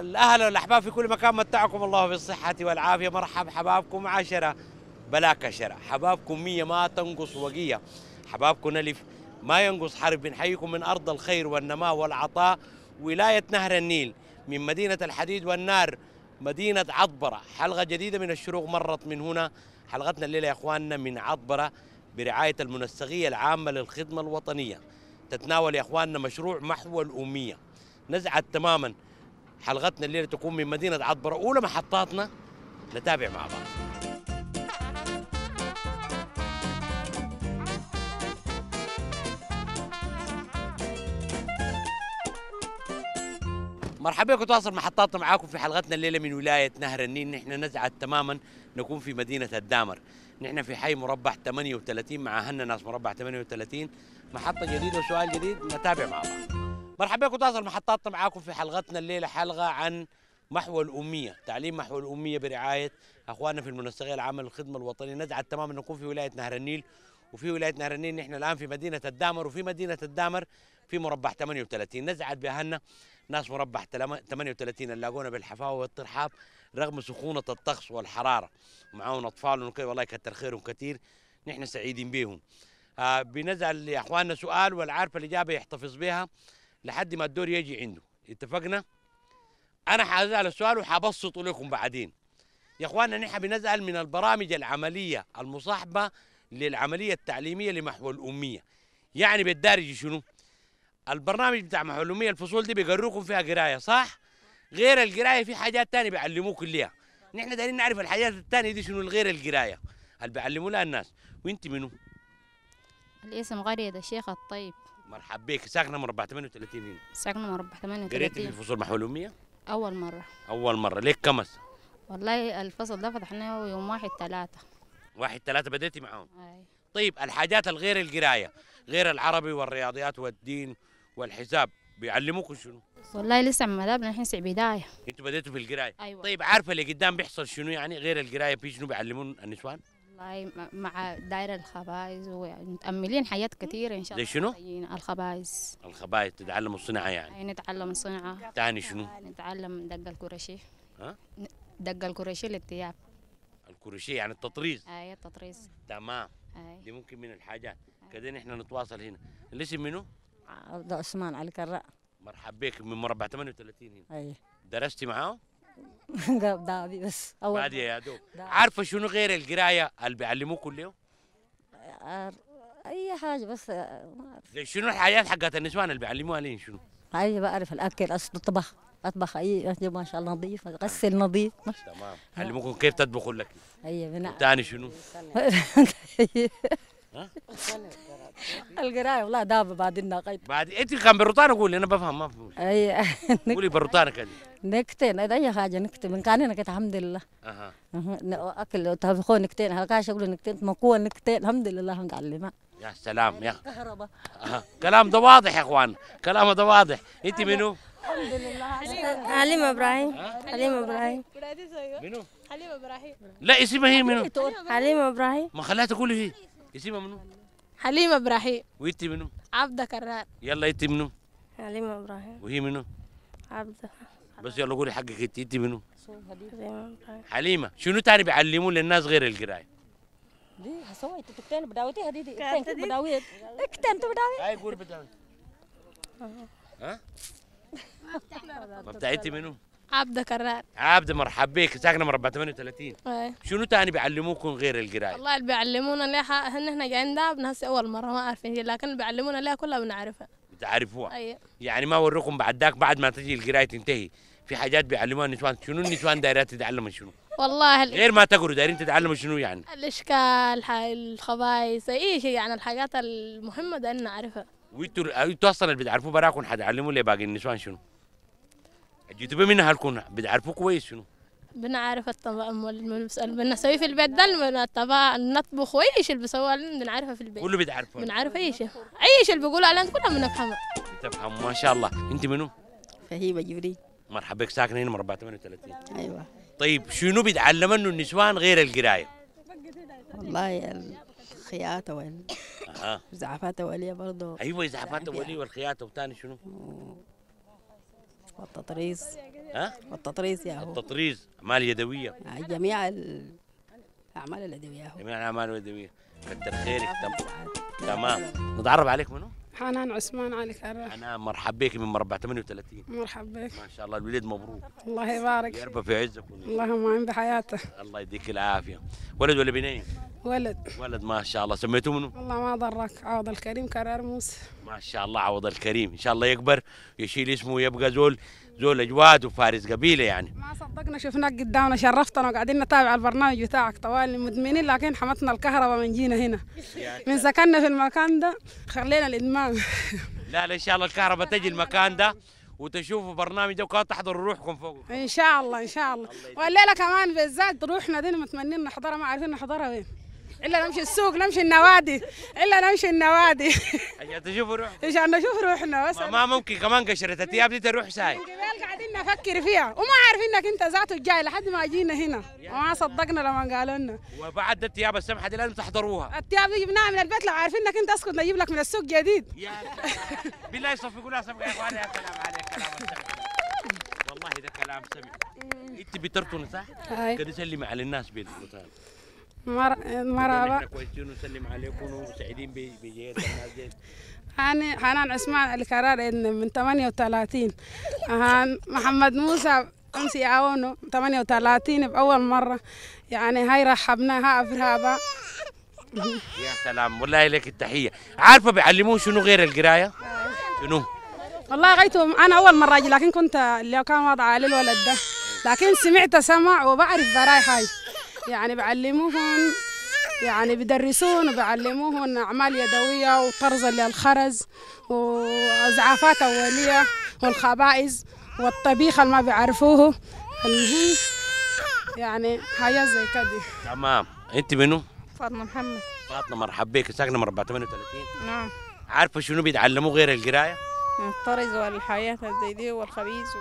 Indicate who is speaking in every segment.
Speaker 1: الأهل والأحباب في كل مكان متعكم الله بالصحة والعافية مرحب حبابكم عشرة بلاك عشرة حبابكم مية ما تنقص وقية حبابكم ألف ما ينقص حرب بنحييكم من أرض الخير والنماء والعطاء ولاية نهر النيل من مدينة الحديد والنار مدينة عطبرة حلقة جديدة من الشروق مرت من هنا حلقتنا الليلة يا أخواننا من عطبرة برعاية المنسقية العامة للخدمة الوطنية تتناول يا أخواننا مشروع محو الأمية نزعت تماماً حلقتنا الليله تكون من مدينه عطبره اولى محطاتنا نتابع مع بعض مرحبا بكم تواصل محطاتنا معاكم في حلقتنا الليله من ولايه نهر النيل نحن نزعت تماما نكون في مدينه الدامر نحن في حي مربع 38 مع هنا ناس مربع 38 محطه جديده وسؤال جديد نتابع مع بعض مرحبا بكم تظهر محطاتنا معاكم في حلقتنا الليله حلقه عن محو الأمية تعليم محو الأمية برعاية أخواننا في المنسقية العامة للخدمة الوطنية نزعت تماما نكون في ولاية نهر النيل وفي ولاية نهر النيل نحن الآن في مدينة الدامر وفي مدينة الدامر في مربع 38 نزعت بأهلنا ناس مربع 38 اللي لاقونا بالحفاوة والترحاب رغم سخونة الطقس والحرارة معاهم أطفال والله يكتر خيرهم كثير نحن سعيدين بهم آه بنزل لأخواننا سؤال والعارفه الإجابة يحتفظ بها لحد ما الدور يجي عنده اتفقنا انا حاسال السؤال وحبسط لكم بعدين يا اخواننا نحن بنزعل من البرامج العمليه المصاحبه للعمليه التعليميه لمحو الاميه يعني بالدارج شنو البرنامج بتاع محو الاميه الفصول دي بيقروكم فيها قرايه صح غير القرايه في حاجات ثانيه بيعلموك ليها نحن دايرين نعرف الحاجات الثانيه دي شنو غير القرايه اللي بيعلموا لها الناس وانت منو
Speaker 2: الاسم غريد الشيخ الطيب
Speaker 1: مرحبا بك ساكنه مربع 38 هنا
Speaker 2: ساكنه مربع 38 قريتي في الفصول مع الاميه اول مره
Speaker 1: اول مره ليك كم
Speaker 2: والله الفصل ده فتحناه يوم واحد ثلاثة
Speaker 1: واحد ثلاثة بديتي معاهم أي. طيب الحاجات الغير القراية غير العربي والرياضيات والدين والحساب بيعلموكم شنو؟
Speaker 2: والله لسه ما دابنا الحين بداية
Speaker 1: انتوا بديتوا في القراية أيوة. طيب عارفة اللي قدام بيحصل شنو يعني غير القراية في شنو بيعلمون النسوان؟
Speaker 2: والله مع دايره الخبايز ومتاملين حاجات كثيره ان شاء الله شنو؟ الخبايز
Speaker 1: الخبايز تتعلم الصناعه يعني
Speaker 2: اي نتعلم الصناعه تاني شنو؟ نتعلم دق الكرشي ها؟ دق الكرشي للثياب
Speaker 1: الكرشي يعني التطريز
Speaker 3: اي التطريز
Speaker 1: تمام أي. دي ممكن من الحاجات كده نحن نتواصل هنا الاسم منو؟ عبد
Speaker 3: عثمان علي كراء
Speaker 1: مرحب بك من مربع 38 هنا اي درستي معاه؟
Speaker 3: دابي بس اول
Speaker 1: يا دوب عارفه شنو غير القرايه اللي كل يوم؟
Speaker 3: اي حاجه بس
Speaker 1: آه، ما اعرف زي شنو الحاجات حقت النسوان اللي بيعلموها لين شنو؟
Speaker 3: اي بعرف الاكل اطبخ اطبخ اي ما شاء الله نظيف اغسل نظيف
Speaker 1: تمام علموكم كيف تطبخوا لك اي بنعم ثاني شنو؟
Speaker 3: ها؟ القرايه والله دابا بعدين ناقيت
Speaker 1: بعد انت كان بروتانا قولي انا بفهم ما بقول اي قولي بروتانا كده
Speaker 3: نكتين اي حاجه نكتين من كان نكت الحمد لله اها اكل طبخوا نكتين هلكاش شغل نكتين مكوى نكتين الحمد لله متعلمه
Speaker 1: يا سلام يا كهرباء كلام ده واضح يا اخوان كلام ده واضح انت منو؟ الحمد لله
Speaker 4: حليم ابراهيم حليم ابراهيم منو؟
Speaker 1: حليم ابراهيم لا اسمها هي منو؟
Speaker 4: حليم ابراهيم
Speaker 1: ما خلاها تقولي هي اسمها منو؟
Speaker 4: حليمة إبراهيم وأنت منو؟ عبدة كرار
Speaker 1: يلا أنت منو؟
Speaker 4: حليمة إبراهيم وهي منو؟ عبدة
Speaker 1: بس يلا قولي حقك أنت أنت منو؟ حليمة شنو تاني بيعلموا للناس غير القراية؟
Speaker 3: دي هسوي تكتين بداوتي هديدي كتين بداويت كتين بداويت هاي قول بداويت
Speaker 5: آه.
Speaker 1: ها؟ ما بتاعتي منو؟
Speaker 4: عبد كرار
Speaker 1: عبد مرحب بك ساكنه مربع 38 ايه شنو تاني بيعلموكم غير القرايه؟ والله
Speaker 4: اللي بيعلمونا لها احنا احنا جايين ده هسه اول مره ما عارفين لكن اللي بيعلمونا لها كلها بنعرفها بتعرفوها ايوه
Speaker 1: يعني ما وروكم بعد ذاك بعد ما تجي القرايه تنتهي في حاجات بيعلموها النسوان شنو النسوان دايرات تتعلموا شنو؟
Speaker 4: والله غير
Speaker 1: ما تقروا دايرين تتعلموا شنو يعني؟
Speaker 4: الاشكال الخبايس اي شيء يعني الحاجات المهمه دايرين نعرفها
Speaker 1: وانتوا انتوا اصلا اللي بتعرفوه براكم حتعلموا لباقي النسوان شنو؟ جيتوا منها هالكون بتعرفوا كويس شنو
Speaker 4: بنعرف الطبق بنسوي في البيت ده الطبق نطبخ واي شيء بنسويه بنعرفه في البيت كله بتعرفه بنعرف اي شيء اي شيء بيقولوا علينا كلها بنفهمها
Speaker 1: تفهم ما شاء الله انت منو؟ فهيبه جبريل مرحبا بك ساكنه هنا مربع 38 ايوه طيب شنو بيتعلم انه النسوان غير القرايه؟ والله
Speaker 4: الخياطه وال زعفات اوليه برضه ايوه زعفات اوليه
Speaker 1: والخياطه وثاني شنو؟
Speaker 4: والتطريز
Speaker 1: ها؟
Speaker 2: والتطريز يا هو
Speaker 1: التطريز اعمال يدويه آه، جميع
Speaker 2: الاعمال
Speaker 6: اليدويه
Speaker 1: جميع الاعمال اليدويه كتر خيرك تمام نتعرف عليك منو؟
Speaker 6: حنان عثمان علي كرم انا
Speaker 1: مرحب بك من مربع 38
Speaker 6: مرحب بك
Speaker 1: ما شاء الله الوليد مبروك
Speaker 6: الله يبارك يا رب في عزكم اللهم عين بحياته
Speaker 1: الله يديك العافيه ولد ولا بنيه؟ ولد ولد ما شاء الله سميته منو؟
Speaker 6: الله ما ضرك عوض الكريم كرار موسى
Speaker 1: ما شاء الله عوض الكريم ان شاء الله يكبر يشيل اسمه ويبقى زول زول اجواد وفارس قبيله يعني ما
Speaker 6: صدقنا شفناك قدامنا شرفتنا وقاعدين نتابع البرنامج بتاعك طوال مدمنين لكن حمتنا الكهرباء من جينا هنا من سكننا في المكان ده خلينا الادمان
Speaker 1: لا لا ان شاء الله الكهرباء تجي المكان ده وتشوفوا برنامج ده وكمان تحضروا روحكم فوق
Speaker 6: ان شاء الله ان شاء الله, الله والليله كمان بالذات روحنا دي متمنين نحضرها ما عارفين نحضرها وين الا نمشي السوق نمشي النوادي الا نمشي النوادي
Speaker 1: عشان تشوفوا روحنا عشان نشوف روحنا بس ما ممكن كمان قشره الثياب دي تروح ساي
Speaker 6: قاعدين نفكر فيها وما عارفين انك انت ذاته جاي لحد ما جينا هنا وما صدقنا لما قالوا لنا
Speaker 1: وبعد الثياب السمحه دي لازم تحضروها
Speaker 6: الثياب دي جبناها من البيت لو عارفين انك انت اسكت نجيب لك من السوق
Speaker 1: جديد بالله يصفقوا لها صفقه يا اخوان يا سلام عليك كلام والله ده كلام سمع انت بترتون صح؟ كده سلمي على الناس بالوطن
Speaker 6: مرحبا
Speaker 1: كويسين ونسلم عليكم وسعيدين أنا حنان
Speaker 6: عثمان الكرار من 38 أهان محمد موسى أمسي عاونه 38 بأول مرة يعني هاي رحبناها أفرهابا
Speaker 1: يا سلام والله لك التحية عارفة بيعلموه شنو غير القراية؟ شنو؟
Speaker 6: والله غيته أنا أول مرة أجي لكن كنت اللي كان وضع على الولد ده لكن سمعت سمع وبعرف براي هاي يعني بعلموهم يعني بدرسون وبعلموهم أعمال يدوية وطرز للخرز وإزعافات أولية والخبائز والطبيخ اللي ما بيعرفوه المهم يعني حياة زي كده
Speaker 1: تمام أنت منو؟ فاطمة محمد فاطمه مرحبا بك ساكنه من 38 نعم عارفه شنو بيتعلموا غير القرايه؟
Speaker 4: الطرز والحياه زي دي والخبيث و...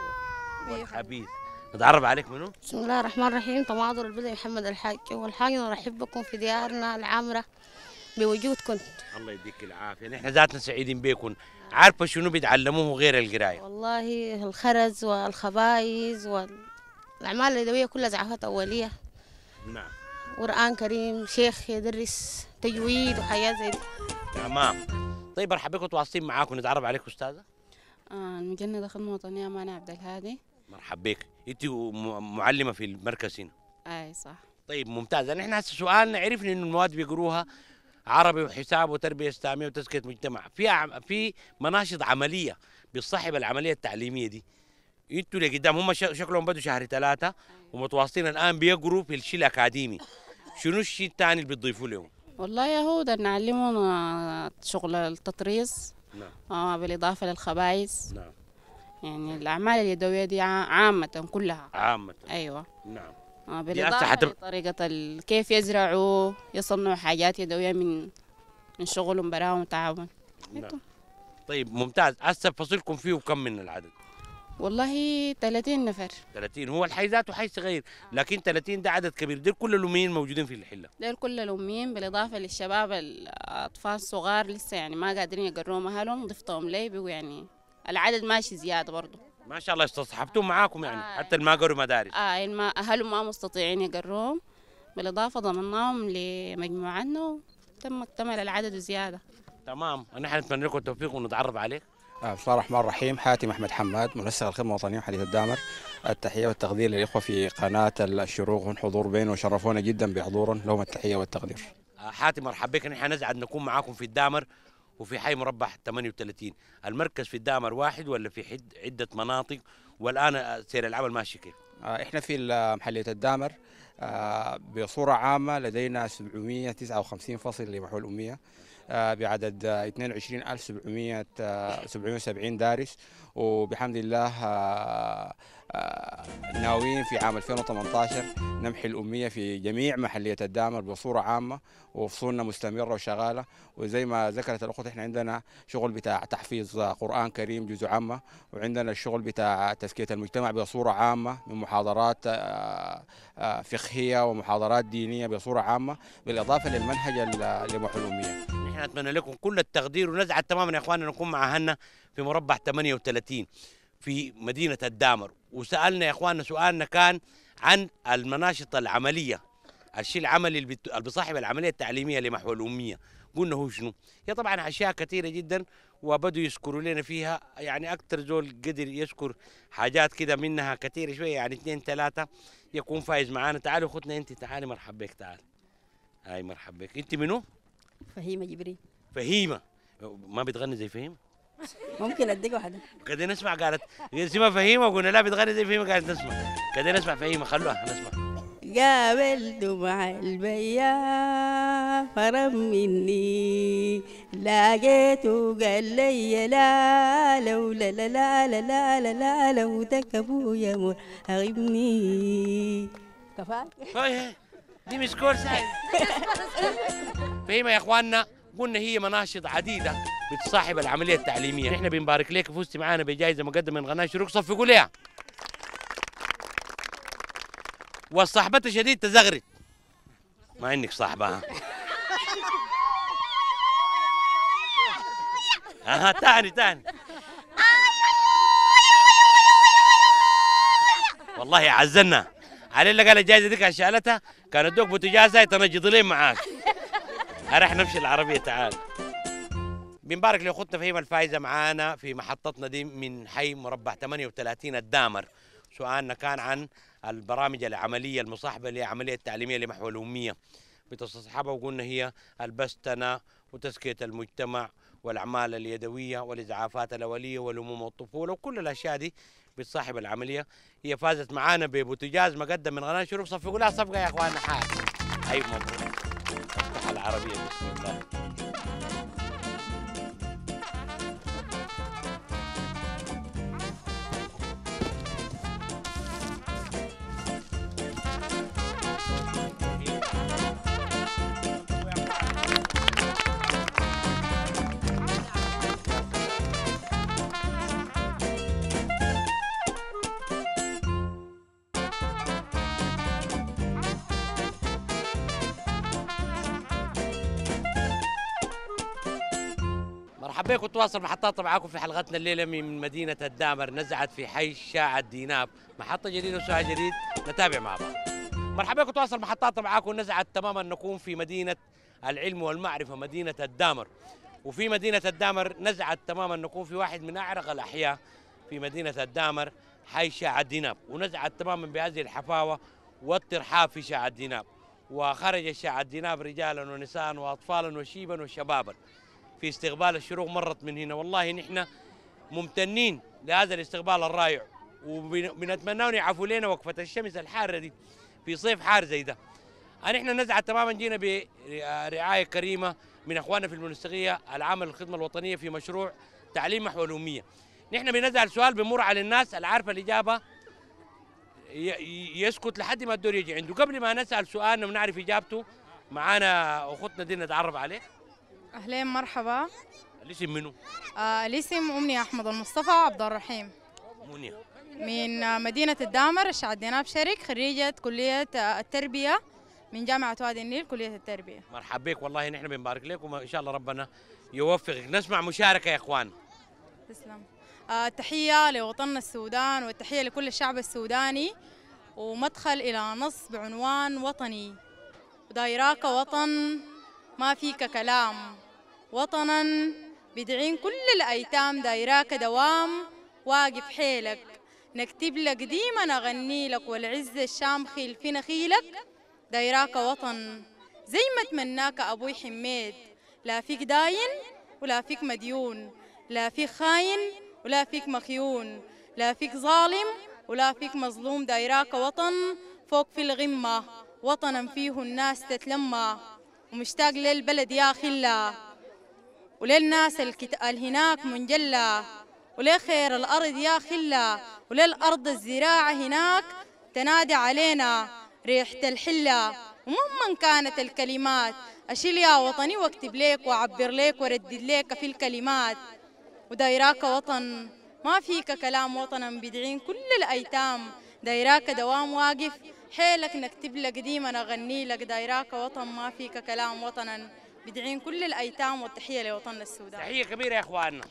Speaker 1: والخبيث نتعرف عليك منو؟ بسم
Speaker 4: الله الرحمن الرحيم تماضر البدعي محمد الحاج والحاج نرحب بكم في ديارنا العامرة بوجودكم
Speaker 1: الله يديك العافية نحن ذاتنا سعيدين بكم عارفة شنو بيتعلموه غير القراية
Speaker 4: والله الخرز والخبايز والأعمال اليدوية كلها زعافات أولية
Speaker 1: نعم
Speaker 2: قرآن كريم شيخ يدرس تجويد وحياة زي دي
Speaker 1: تمام طيب ارحب بكم متواصلين معاكم نتعرف عليك أستاذة
Speaker 2: آه المجندة خدمة وطنية مانع عبد الهادي
Speaker 1: مرحب بك انت معلمه في المركز هنا اي صح طيب ممتاز نحن هسه سؤالنا عرفنا انه المواد بيقروها عربي وحساب وتربيه اسلاميه وتزكيه مجتمع في عم... في مناشط عمليه بتصاحب العمليه التعليميه دي انتوا اللي قدام هم شكلهم بدوا شهر ثلاثه ومتواصلين الان بيقروا في الشيء الاكاديمي شنو الشيء الثاني اللي بتضيفوا لهم؟
Speaker 2: والله يا هو ده نعلمهم آه، شغل التطريز نعم آه بالاضافه للخبايز نعم يعني الأعمال اليدوية دي عامة كلها
Speaker 1: عامة أيوة نعم آه، بالإضافة
Speaker 2: طريقه كيف يزرعوا يصنعوا حاجات يدوية من من شغلهم براهم وتعاون
Speaker 1: نعم. طيب ممتاز هسه فصلكم فيه كم من العدد؟
Speaker 2: والله 30 نفر
Speaker 1: 30 هو الحي ذاته حي صغير آه. لكن 30 ده عدد كبير دول كل الاميين موجودين في الحله
Speaker 2: دول كل الاميين بالاضافه للشباب الاطفال الصغار لسه يعني ما قادرين يقروا اهلهم ضفتهم لي يعني العدد ماشي زياده برضه
Speaker 1: ما شاء الله استصحبتوهم معاكم يعني آه حتى اللي ما قروا مدارس
Speaker 2: اه يعني ما اهلهم ما مستطيعين يقروهم بالاضافه ضمناهم لمجموعتنا تم اكتمل العدد زياده
Speaker 1: تمام نحن نتمنى لكم التوفيق ونتعرف عليك
Speaker 7: آه بسم الله الرحمن الرحيم حاتم احمد حماد منسق الخدمه الوطنيه وحديث الدامر التحيه والتقدير للاخوه في قناه الشروق والحضور بين وشرفونا جدا بحضورهم لهم التحيه والتقدير
Speaker 1: آه حاتم مرحب بك نحن نسعد نكون معاكم في الدامر وفي حي مربع 38 المركز في الدامر واحد ولا في حد عده مناطق والان سير العمل ماشي كيف؟ آه، احنا في محليه الدامر آه، بصوره عامه
Speaker 7: لدينا 759 فصل لمحول الاميه آه، بعدد 22770 آه، دارس وبحمد الله آه، ناويين في عام 2018 نمحي الأمية في جميع محلية الدامر بصورة عامة وفصولنا مستمرة وشغالة وزي ما ذكرت الأخت احنا عندنا شغل بتاع تحفيظ قرآن كريم جزء عامة وعندنا الشغل بتاع تزكية المجتمع بصورة عامة من محاضرات فقهية ومحاضرات دينية بصورة عامة بالإضافة للمنهج لمحو الأمية
Speaker 1: احنا نتمنى لكم كل التقدير ونزعل تماما يا اخواننا نكون مع اهلنا في مربع 38 في مدينه الدامر وسالنا يا اخواننا سؤالنا كان عن المناشط العمليه الشيء العملي اللي بصاحب العمليه التعليميه لمحو الاميه قلنا هو شنو؟ هي طبعا اشياء كثيره جدا وبدوا يشكروا لنا فيها يعني اكثر زول قدر يشكر حاجات كده منها كثيره شويه يعني اثنين ثلاثه يكون فايز معانا تعالوا اخوتنا انت تعالي مرحبا بك تعالي هاي مرحبا بك انت منو؟ فهيمه جبريل فهيمه ما بتغني زي فهيمه
Speaker 2: ممكن اديك واحده
Speaker 1: كده إيه نسمع قالت سيما فهيمه وقلنا لا بتغني زي فهيمه قالت نسمع كده إيه نسمع فهيمه خلوها نسمع
Speaker 8: قابلت مع البيا فرم مني لقيته قال لي لا لو لا لا لا لا لا لا لا لو تك
Speaker 4: ابويا
Speaker 2: مرحبني
Speaker 1: كفاك دي مش كرسي فهيما يا اخواننا قلنا هي مناشط عديده بتصاحب العمليه التعليميه نحن بنبارك لك فزتي معانا بجائزه مقدمه من قناه شروق صفقوا قوليها وصاحبتها شديد تزغرت مع انك صاحبها
Speaker 9: اها تاني تاني
Speaker 1: والله عزلنا علي اللي قال الجائزه ديك شالتها كان ادوك بوتجاز زيت انا جدلين معاك راح نمشي العربيه تعال بنبارك لاخوتنا فهيمه الفايزه معانا في محطتنا دي من حي مربع 38 الدامر سؤالنا كان عن البرامج العمليه المصاحبه لعمليه التعليميه لمحو الاميه بتصاحبها وقلنا هي البستنه وتزكيه المجتمع والاعمال اليدويه والاسعافات الاوليه والهموم والطفوله وكل الاشياء دي صاحب العمليه هي فازت معانا ببوتجاز مقدم من قناه شروق صفقوا لها صفقه يا اخوانا حاج اي أيوة، مبروك العربيه بسم الله عليكم وتواصل محطات معاكم في حلقتنا الليله من مدينه الدامر نزعت في حي الشاعة ديناب محطه جديده وساعه جديد نتابع مع بعض مرحبا بكم تواصل محطات معاكم نزعت تماما نكون في مدينه العلم والمعرفه مدينه الدامر وفي مدينه الدامر نزعت تماما نكون في واحد من اعرق الاحياء في مدينه الدامر حي شاعة ديناب ونزعت تماما بهذه الحفاوه والترحاب في شاعة ديناب وخرج شاعة ديناب رجالا ونساء واطفالا وشيبا وشبابا في استقبال الشروق مرت من هنا والله نحن ممتنين لهذا الاستقبال الرائع وبنتمنى يعفوا لنا وقفه الشمس الحاره دي في صيف حار زي ده نحن نزعه تماما جينا برعايه كريمه من اخواننا في المنسقيه العمل الخدمه الوطنيه في مشروع تعليم محو الاميه نحن بنسال سؤال بمر على الناس اللي عارفه الاجابه يسكت لحد ما الدور يجي عنده قبل ما نسال سؤالنا ونعرف اجابته معانا اخوتنا دي نتعرف عليه
Speaker 8: أهلين مرحبا الاسم منو؟ آه الاسم أمنية أحمد المصطفى عبد الرحيم منيا من مدينة الدامر الشعدناب شريك خريجة كلية آه، التربية من جامعة وادي النيل كلية التربية
Speaker 1: مرحبا بك والله نحن بنبارك لك وإن شاء الله ربنا يوفقك نسمع مشاركة يا إخوان
Speaker 8: تسلم آه تحية لوطننا السودان والتحية لكل الشعب السوداني ومدخل إلى نص بعنوان وطني ودايراك وطن ما فيك كلام وطنا بدعين كل الأيتام دايراك دوام واقف حيلك نكتب لك ديما نغني لك والعز الشام خيل في نخيلك دايراك وطن زي ما تمناك أبوي حميد لا فيك داين ولا فيك مديون لا فيك خاين ولا فيك مخيون لا فيك ظالم ولا فيك مظلوم دايراك وطن فوق في الغمة وطنا فيه الناس تتلمى ومشتاق للبلد يا خلة وللناس اللي هناك منجلة ولخير الأرض يا خلة وللأرض الزراعة هناك تنادي علينا ريحة الحلة ومهما كانت الكلمات أشيل يا وطني واكتب ليك وأعبر ليك وردد ليك في الكلمات ودايراك وطن ما فيك كلام وطنا بدعين كل الأيتام دايراك دوام واقف حيلك نكتب لك ديما نغني لك دايراك وطن ما فيك كلام وطنا بدعين كل الايتام والتحيه لوطننا السودان تحيه
Speaker 1: كبيره يا اخواننا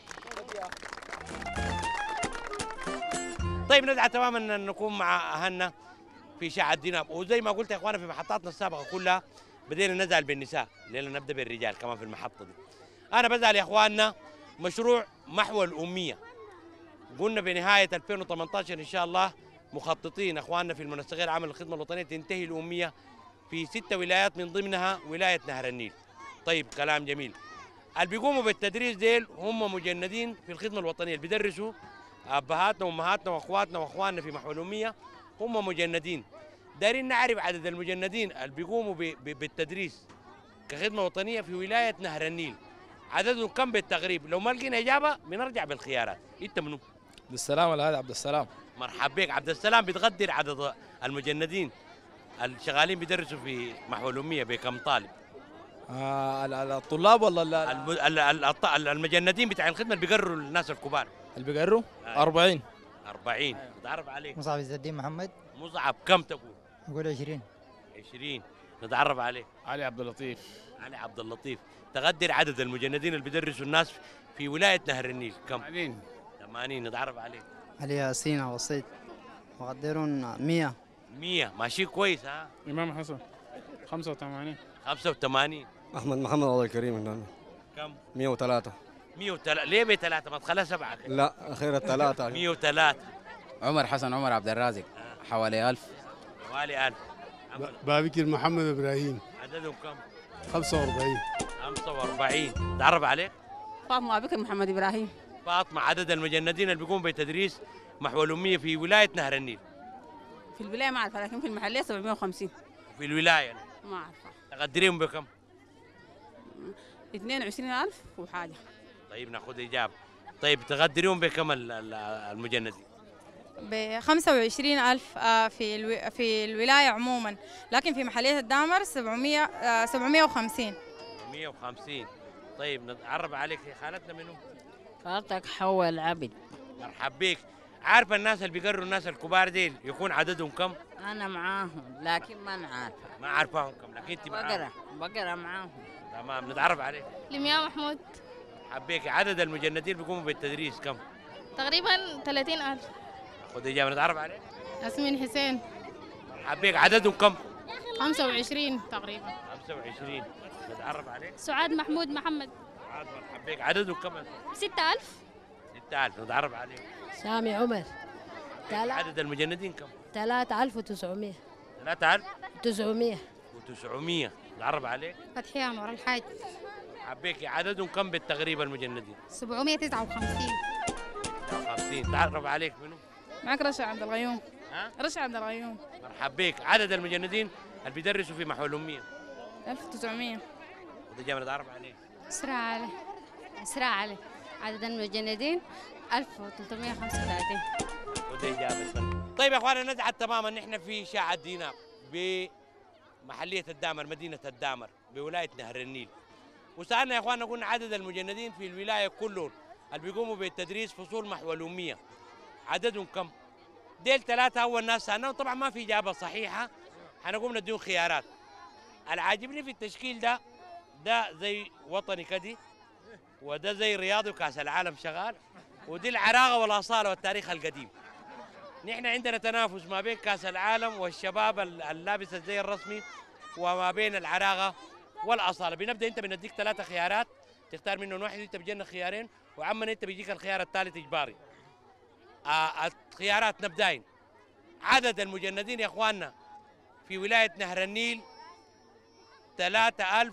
Speaker 1: طيب ندعى تماما ان نكون مع اهلنا في شعب دينام وزي ما قلت يا اخوانا في محطاتنا السابقه كلها بدينا نزعل بالنساء لان نبدا بالرجال كمان في المحطه دي انا بزعل يا اخواننا مشروع محو الاميه قلنا بنهايه 2018 ان شاء الله مخططين اخواننا في المنسقية عمل الخدمه الوطنيه تنتهي الاميه في ست ولايات من ضمنها ولايه نهر النيل. طيب كلام جميل. اللي بيقوموا بالتدريس ديل هم مجندين في الخدمه الوطنيه اللي بيدرسوا ابهاتنا وامهاتنا واخواتنا واخواننا في محو الاميه هم مجندين. دايرين نعرف عدد المجندين اللي بيقوموا بالتدريس كخدمه وطنيه في ولايه نهر النيل. عددهم كم بالتقريب؟ لو ما لقينا اجابه بنرجع بالخيارات. انت منو؟
Speaker 6: عبد السلام الهادي عبد السلام
Speaker 1: مرحب بك عبد السلام بتغدر عدد المجندين الشغالين بيدرسوا في محو الاميه بكم طالب؟ آه الطلاب ولا المجندين بتاع الخدمه اللي بيقروا الناس الكبار
Speaker 7: اللي بيقروا 40
Speaker 1: 40 نتعرف عليك مصعب
Speaker 8: عز الدين محمد
Speaker 1: مصعب كم تقول؟ اقول 20 20 نتعرف عليك علي عبد اللطيف علي عبد اللطيف تقدر عدد المجندين اللي بيدرسوا الناس في ولايه نهر النيل كم؟ 80 80 نتعرف عليه
Speaker 8: علي سينا وسيط
Speaker 1: مقدرهم 100 100 ماشي كويس ها امام حسن 85 85
Speaker 9: احمد محمد الله الكريم هنا كم 103
Speaker 1: 103 ليه 103 ما تخليها سبعه
Speaker 7: لا اخيرا ثلاثه
Speaker 1: 103
Speaker 7: عمر حسن عمر عبد الرازق آه. حوالي 1000 حوالي 1000 بابكر محمد ابراهيم
Speaker 1: عددهم كم 45 45 تعرف عليه؟
Speaker 6: فاطمه بكر محمد ابراهيم
Speaker 1: الانضباط مع عدد المجندين اللي بيقوموا بتدريس محو الأمية في ولاية نهر النيل
Speaker 6: في الولاية ما أعرف لكن في المحلية 750
Speaker 1: في الولاية أنا. يعني؟ ما أعرف تقدريهم بكم؟
Speaker 6: 22000 وحاجة
Speaker 1: طيب ناخذ إجابة طيب تقدريهم بكم المجندين؟
Speaker 8: ب 25000 آه، في في الولايه عموما لكن في محليه الدامر 700 750
Speaker 1: 750 طيب نتعرف عليك خالتنا منو؟ فاتك حوا العبد مرحب بيك عارفه الناس اللي بيقروا الناس الكبار ديل يكون عددهم كم؟
Speaker 3: انا معاهم لكن ما انا
Speaker 1: عارفه ما عارفاهم كم لكن انت معاهم
Speaker 4: بقرا بقرا معاهم
Speaker 1: تمام نتعرف عليك
Speaker 4: لمياء محمود
Speaker 1: حبيك عدد المجندين بيقوموا بالتدريس كم؟
Speaker 4: تقريبا 30000
Speaker 1: خذ اجابه نتعرف عليك
Speaker 4: ياسمين حسين
Speaker 1: حبيك عددهم كم؟
Speaker 4: 25 تقريبا
Speaker 1: 25 نتعرف عليك
Speaker 4: سعاد محمود محمد
Speaker 1: عاد مرحبا بك عددهم كم
Speaker 4: 6000
Speaker 1: 6000 نتعرف عليهم
Speaker 4: سامي عمر
Speaker 1: تلات عدد المجندين كم
Speaker 4: 3900 3000 900
Speaker 1: و900 نتعرف عليك
Speaker 4: فتحي عمر الحاج
Speaker 1: حبيكي عددهم كم بالتقريب المجندين
Speaker 6: 759
Speaker 1: 59 تعرف عليك منو
Speaker 6: معك رشا عبد الغيوم ها رشا عبد الغيوم
Speaker 1: مرحبا بك عدد المجندين اللي بيدرسوا في محو الاميه
Speaker 6: 1900
Speaker 1: وده جامعه تعرف عليك
Speaker 6: عليه أسرع عليه
Speaker 4: عدد المجندين 1335
Speaker 1: ودي طيب يا اخوانا نزعت تماما نحن في شاعة دينار بمحلية الدامر مدينة الدامر بولاية نهر النيل وسألنا يا اخوانا قلنا عدد المجندين في الولاية كلهم اللي بيقوموا بالتدريس فصول محو الأمية عددهم كم؟ ديل ثلاثة أول ناس سألنا طبعا ما في إجابة صحيحة حنقوم نديهم خيارات العاجبني في التشكيل ده ده زي وطني كدي وده زي رياضي وكاس العالم شغال ودي العراقه والاصاله والتاريخ القديم نحن عندنا تنافس ما بين كاس العالم والشباب اللابس الزي الرسمي وما بين العراقه والاصاله بنبدا انت بنديك ثلاثه خيارات تختار منهم واحد انت بيجينا خيارين وعما انت بيجيك الخيار الثالث اجباري آه الخيارات نبداين عدد المجندين يا اخواننا في ولايه نهر النيل 3000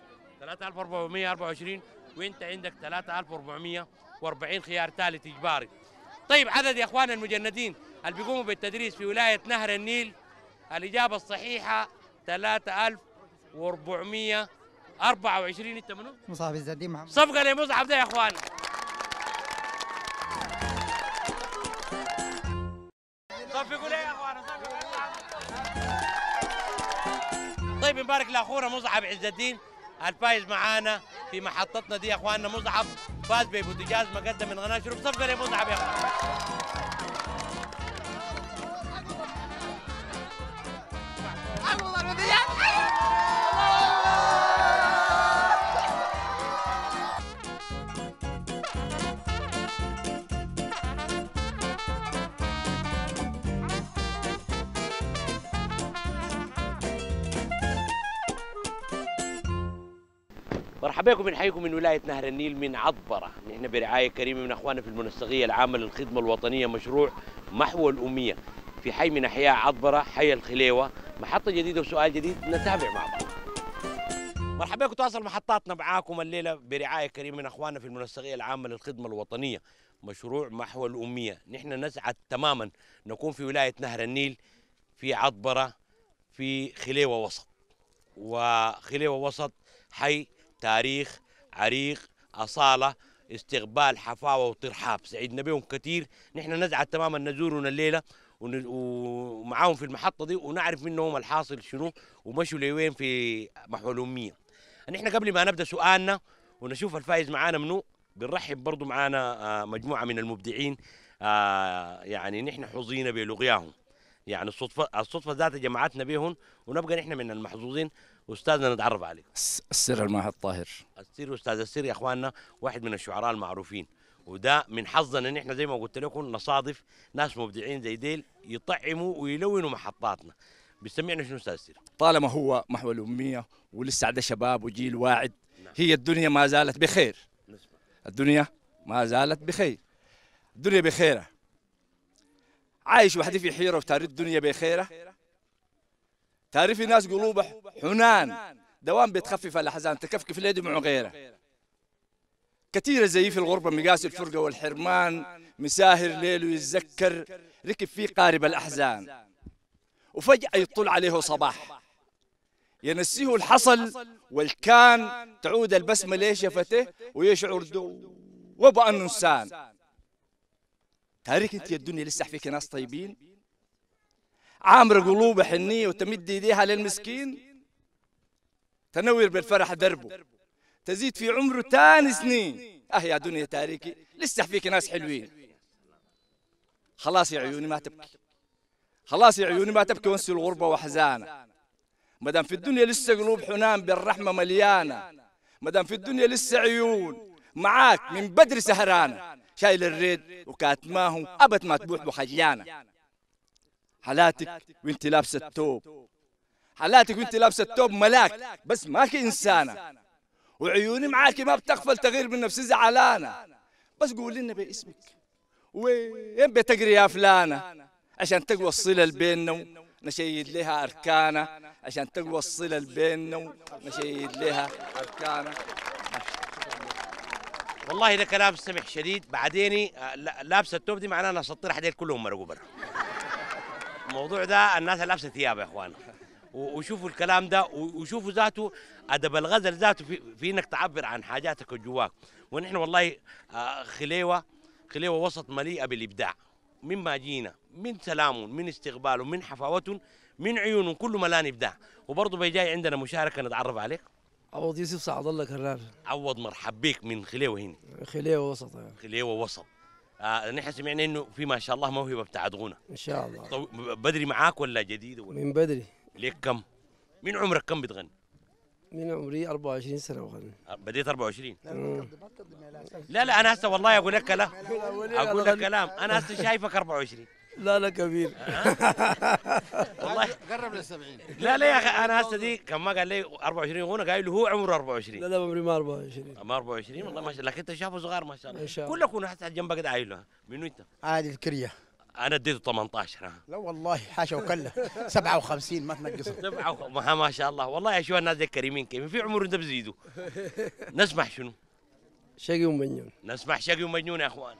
Speaker 1: 3424 وانت عندك 3440 خيار ثالث اجباري طيب عدد يا اخوان المجندين اللي بيقوموا بالتدريس في ولايه نهر النيل الاجابه الصحيحه 3424 انت منو؟
Speaker 2: مصعب عز الدين محمد
Speaker 1: صفقه لمصعب ده يا اخوان طيب مبارك لاخونا مصعب عز الدين الفايز معانا في محطتنا دي يا اخواننا مصعب فاز ببوتجاز مقدم من قناه شروق صفقه لمصعب يا اخوان مرحبا بكم حيكم من ولايه نهر النيل من عطبره، نحن برعايه كريمه من اخواننا في المنسقيه العامه للخدمه الوطنيه مشروع محو الاميه في حي من احياء عطبره، حي الخليوه، محطه جديده وسؤال جديد نتابع مع بعض. مرحبا بكم تواصل محطاتنا معاكم الليله برعايه كريمه من اخواننا في المنسقيه العامه للخدمه الوطنيه، مشروع محو الاميه، نحن نسعد تماما نكون في ولايه نهر النيل في عطبره في خليوه وسط. وخليوه وسط حي تاريخ عريق أصالة استقبال حفاوة وترحاب سعيدنا بهم كثير نحن نزعل تماما نزورنا الليلة ومعاهم في المحطة دي ونعرف منهم الحاصل شنو ومشوا لوين في محو الأمية نحن قبل ما نبدأ سؤالنا ونشوف الفائز معانا منو بنرحب برضو معانا آه، مجموعة من المبدعين آه، يعني نحن حظينا بلقياهم يعني الصدفة الصدفة ذاتها جمعتنا بهم ونبقى نحن من المحظوظين استاذنا نتعرف عليك
Speaker 10: السر المعهد طاهر
Speaker 1: السر استاذ السر يا اخواننا واحد من الشعراء المعروفين وده من حظنا ان احنا زي ما قلت لكم نصادف ناس مبدعين زي ديل يطعموا ويلونوا محطاتنا بيسمعنا شنو استاذ السر
Speaker 10: طالما هو محو الاميه ولسه عنده شباب وجيل واعد نعم. هي الدنيا ما زالت بخير نسمع. الدنيا ما زالت بخير الدنيا بخيره عايش وحدي في حيره وتاريخ الدنيا بخيره تعرفي ناس قلوب حنان دوام بتخفف الأحزان تكفكف اليد مع غيره كثير زي في الغربة مقاس الفرقة والحرمان مساهر ليله يتذكر ركب فيه قارب الأحزان وفجأة يطل عليه صباح ينسيه الحصل والكان تعود البسمة لشفته ويشعر دو وبأنه إنسان تارك انت يا الدنيا لسه فيك ناس طيبين عامر قلوب حنية وتمد إيديها للمسكين تنوّر بالفرح دربه تزيد في عمره ثاني سنين أه يا دنيا تاريكي لسه فيك ناس حلوين خلاص يا عيوني ما تبكي خلاص يا عيوني ما تبكي وانسي الغربة وحزانة دام في الدنيا لسه قلوب حنان بالرحمة مليانة ما دام في الدنيا لسه عيون معاك من بدري سهرانة شايل الريد وكاتماهم أبد ما تبوح بخجلانة حالاتك وانت لابسه الثوب حالاتك وانت لابسه الثوب ملاك بس ماكي انسانه وعيوني معاكي ما بتغفل تغير من نفسي زعلانه بس قولي لنا باسمك وين بتقري يا فلانه عشان تقوى الصله بيننا نشيد لها اركانه عشان تقوى الصله بيننا نشيد لها اركانه
Speaker 1: والله ده كلام سمح شديد بعدين آه، لابسه التوب دي معناه انا سطر حديد كلهم مرقوا برا الموضوع ده الناس لابسه ثياب يا اخوان وشوفوا الكلام ده وشوفوا ذاته ادب الغزل ذاته في, في انك تعبر عن حاجاتك جواك ونحن والله آه، خليوه خليوه وسط مليئه بالابداع مما جينا من سلام من استقبال من حفاوه من عيونه كله ملان ابداع وبرضه بيجاي عندنا مشاركه نتعرف عليك عوض
Speaker 9: يوسف سعد الله كرار
Speaker 1: عوض مرحب بك من خليوه هنا خليوه وسط يعني. خليوه وسط آه نحن سمعنا انه في ما شاء الله موهبه بتاعت غنى ان شاء الله طو... طيب، بدري معاك ولا جديد ولا من بدري ليك كم؟ من عمرك كم بتغني؟
Speaker 9: من عمري 24 سنه بغني
Speaker 1: آه، بديت 24 لا لا انا
Speaker 9: هسه والله اقول لك لا
Speaker 1: اقول لك كلام انا هسه شايفك 24 لا لا كبير والله قرب لل 70 لا لا يا اخي انا هسه دي كان ما قال لي 24 هنا قايل له هو عمره 24 لا لا
Speaker 9: عمري ما 24
Speaker 1: ما 24 والله ما شاء الله لكن انت شافه صغار ما شاء الله كلكم حتى جنبك قايل له منو انت؟
Speaker 9: عادي الكريه
Speaker 1: انا اديته 18 ها
Speaker 9: لا والله حاشا وكلا 57 ما تنقصها
Speaker 1: 57 ما شاء الله والله يا شو الناس دي كريمين كيف في عمر انت بزيدوا نسمع شنو؟
Speaker 9: شقي ومجنون نسمع شقي ومجنون يا اخوان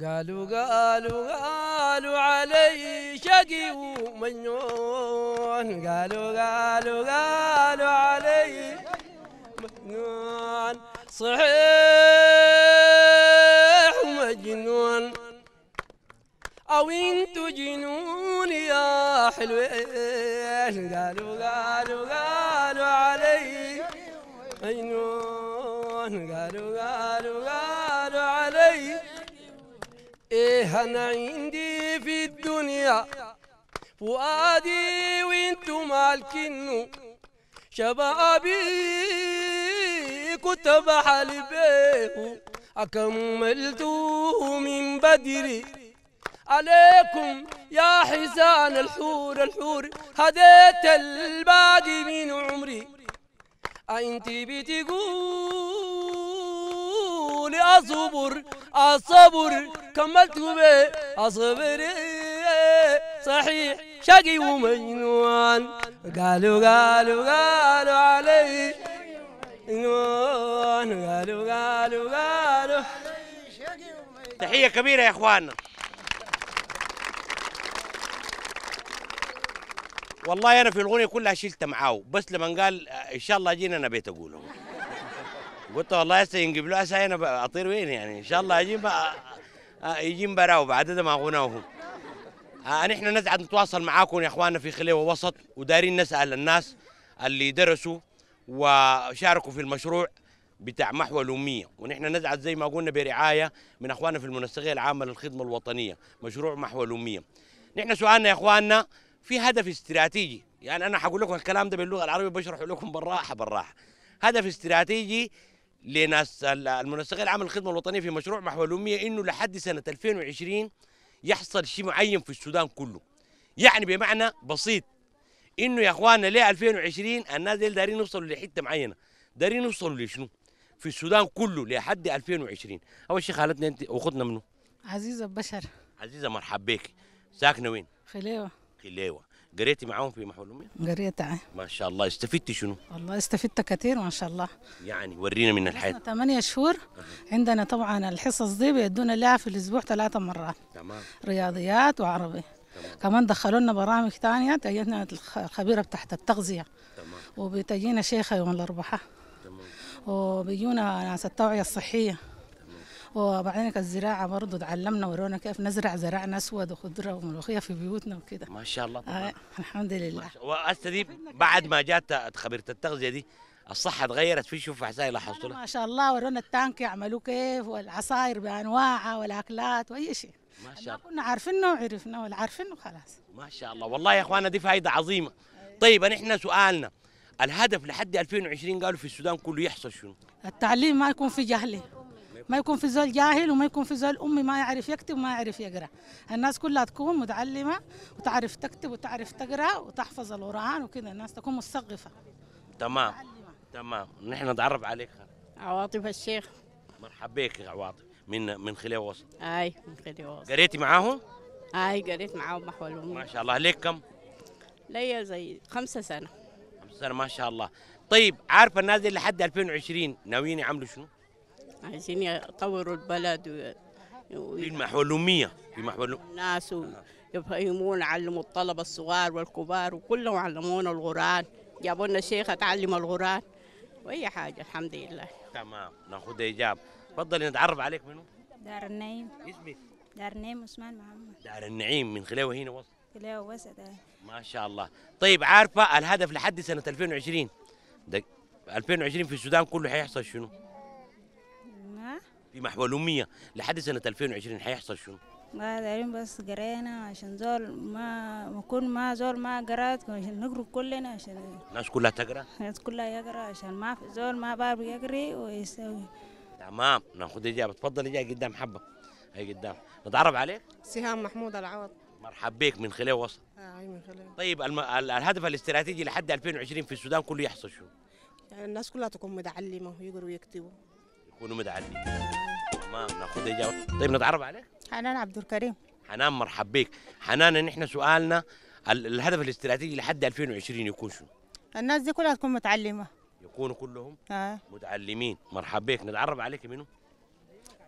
Speaker 9: قالوا قالوا قالوا علي شقي ومجنون قالوا قالوا قالوا علي مجنون صحيح مجنون أو انتو جنون يا حلوين قالوا قالوا قالوا علي مجنون قالوا قالوا قالوا إيه أنا عندي في الدنيا فؤادي وانتم مالكنه شبابي كنت بحلي بيه أكملته من بدري عليكم يا حزان الحور الحور هديت الباقي من عمري أنت بتقولي أصبر أصبر كملت اصبري صحيح شقي ومجنون قالوا قالوا قالوا علي مجنون قالوا قالوا قالوا تحية كبيرة يا اخواننا
Speaker 1: والله انا في الاغنيه كلها شلتها معاه بس لما قال ان شاء الله اجينا انا بيت اقوله قلت والله هسه ينقبلوا هسه انا اطير وين يعني ان شاء الله اجي آه، يجين براو بعد دماغوناهم آه، نحن نسعد نتواصل معاكم يا اخواننا في خليوه وسط ودايرين نسال الناس اللي درسوا وشاركوا في المشروع بتاع محو الأمية ونحن نزعد زي ما قلنا برعاية من أخواننا في المنسقية العامة للخدمة الوطنية مشروع محو الأمية نحن سؤالنا يا أخواننا في هدف استراتيجي يعني أنا حقول لكم الكلام ده باللغة العربية بشرح لكم بالراحة بالراحة هدف استراتيجي لناس المنسقين العام الخدمه الوطنيه في مشروع محو الاميه انه لحد سنه 2020 يحصل شيء معين في السودان كله يعني بمعنى بسيط انه يا اخوانا ليه 2020 الناس دي دارين يوصلوا لحته معينه دارين يوصلوا لشنو في السودان كله لحد 2020 اول شيء خالتنا انت وخدنا منه
Speaker 3: عزيزه بشر
Speaker 1: عزيزه مرحب بك ساكنه وين خليوه خليوه قريتي معاهم في محو الاميه؟ قريت آه. ما شاء الله استفدتي شنو؟
Speaker 3: والله استفدت كثير ما شاء الله
Speaker 1: يعني ورينا من الحياه
Speaker 3: ثمانية شهور أه. عندنا طبعا الحصص دي بيدونا لها في الاسبوع ثلاثة مرات تمام رياضيات وعربي تمام. كمان دخلوا لنا برامج ثانيه تجينا الخبيره بتاعت التغذيه تمام وبتجينا شيخه يوم الاربعاء تمام وبيجونا ناس التوعيه الصحيه وبعدين الزراعه برضه تعلمنا ورونا كيف نزرع زرعنا اسود وخضره وملوخيه في بيوتنا وكده
Speaker 1: ما شاء الله طبعا.
Speaker 3: آه الحمد لله
Speaker 1: وهسه دي بعد ما جات خبيره التغذيه دي الصحة اتغيرت في شوف حساي لاحظتوا ما
Speaker 3: شاء الله ورونا التانك يعملوا كيف والعصاير بانواعها والاكلات واي شيء ما شاء الله كنا عارفينه وعرفنا واللي عارفينه خلاص
Speaker 1: ما شاء الله والله يا اخوانا دي فايدة عظيمة طيب نحن سؤالنا الهدف لحد 2020 قالوا في السودان كله يحصل شنو؟
Speaker 3: التعليم ما يكون في جهله طيب. ما يكون في زول جاهل وما يكون في زول امي ما يعرف يكتب وما يعرف يقرا الناس كلها تكون متعلمه وتعرف تكتب وتعرف تقرا وتحفظ القران وكذا الناس تكون مثقفه
Speaker 1: تمام تمام نحن نتعرف عليك
Speaker 3: عواطف الشيخ
Speaker 1: مرحبا بك يا عواطف من من خليه وسط
Speaker 2: اي من خليه وسط قريتي معاهم؟ اي قريت معاهم محول ما شاء الله ليك كم؟ ليا زي خمسة سنة
Speaker 1: خمسة سنة ما شاء الله طيب عارفه الناس اللي لحد 2020 ناويين يعملوا شنو؟
Speaker 2: عايزين يطوروا البلد
Speaker 1: و... محولومية في محولوم
Speaker 2: الناس يفهمون علموا الطلبة الصغار والكبار وكلهم علمونا القرآن جابوا لنا شيخ اتعلم القرآن وأي حاجة الحمد لله
Speaker 1: تمام ناخذ إجابة تفضلي نتعرف عليك منو
Speaker 2: دار النعيم اسمك دار النعيم عثمان محمد دار
Speaker 1: النعيم من خلاوه هنا وسط
Speaker 2: خلاوه وسط
Speaker 3: آه.
Speaker 1: ما شاء الله طيب عارفة الهدف لحد سنة 2020 2020 في السودان كله حيحصل شنو؟ في محو الأمية لحد سنة 2020 هيحصل شنو؟
Speaker 4: ما دارين بس قرينا عشان زول ما نكون
Speaker 3: ما زول ما قرات عشان نقرا كلنا عشان
Speaker 1: الناس كلها تقرا؟
Speaker 3: الناس كلها يقرا عشان ما في زول ما بعرف يقري ويسوي
Speaker 1: تمام ناخذ إجابة تفضل إجابة قدام حبة هي قدام نتعرف عليك؟
Speaker 3: سهام محمود العوض
Speaker 1: مرحب بك من خلال وسط
Speaker 2: آه من خلال
Speaker 1: طيب الم... الهدف الاستراتيجي لحد 2020 في السودان كله يحصل شو؟
Speaker 2: يعني الناس كلها تكون متعلمة ويقروا ويكتبوا
Speaker 1: يكونوا متعلمين تمام ناخذ اجابه طيب نتعرف عليك
Speaker 8: حنان عبد الكريم
Speaker 1: حنان مرحب بك حنان نحن سؤالنا الهدف الاستراتيجي لحد 2020 يكون شو
Speaker 8: الناس دي كلها تكون متعلمه
Speaker 1: يكونوا كلهم آه. متعلمين مرحب بك نتعرف عليك منو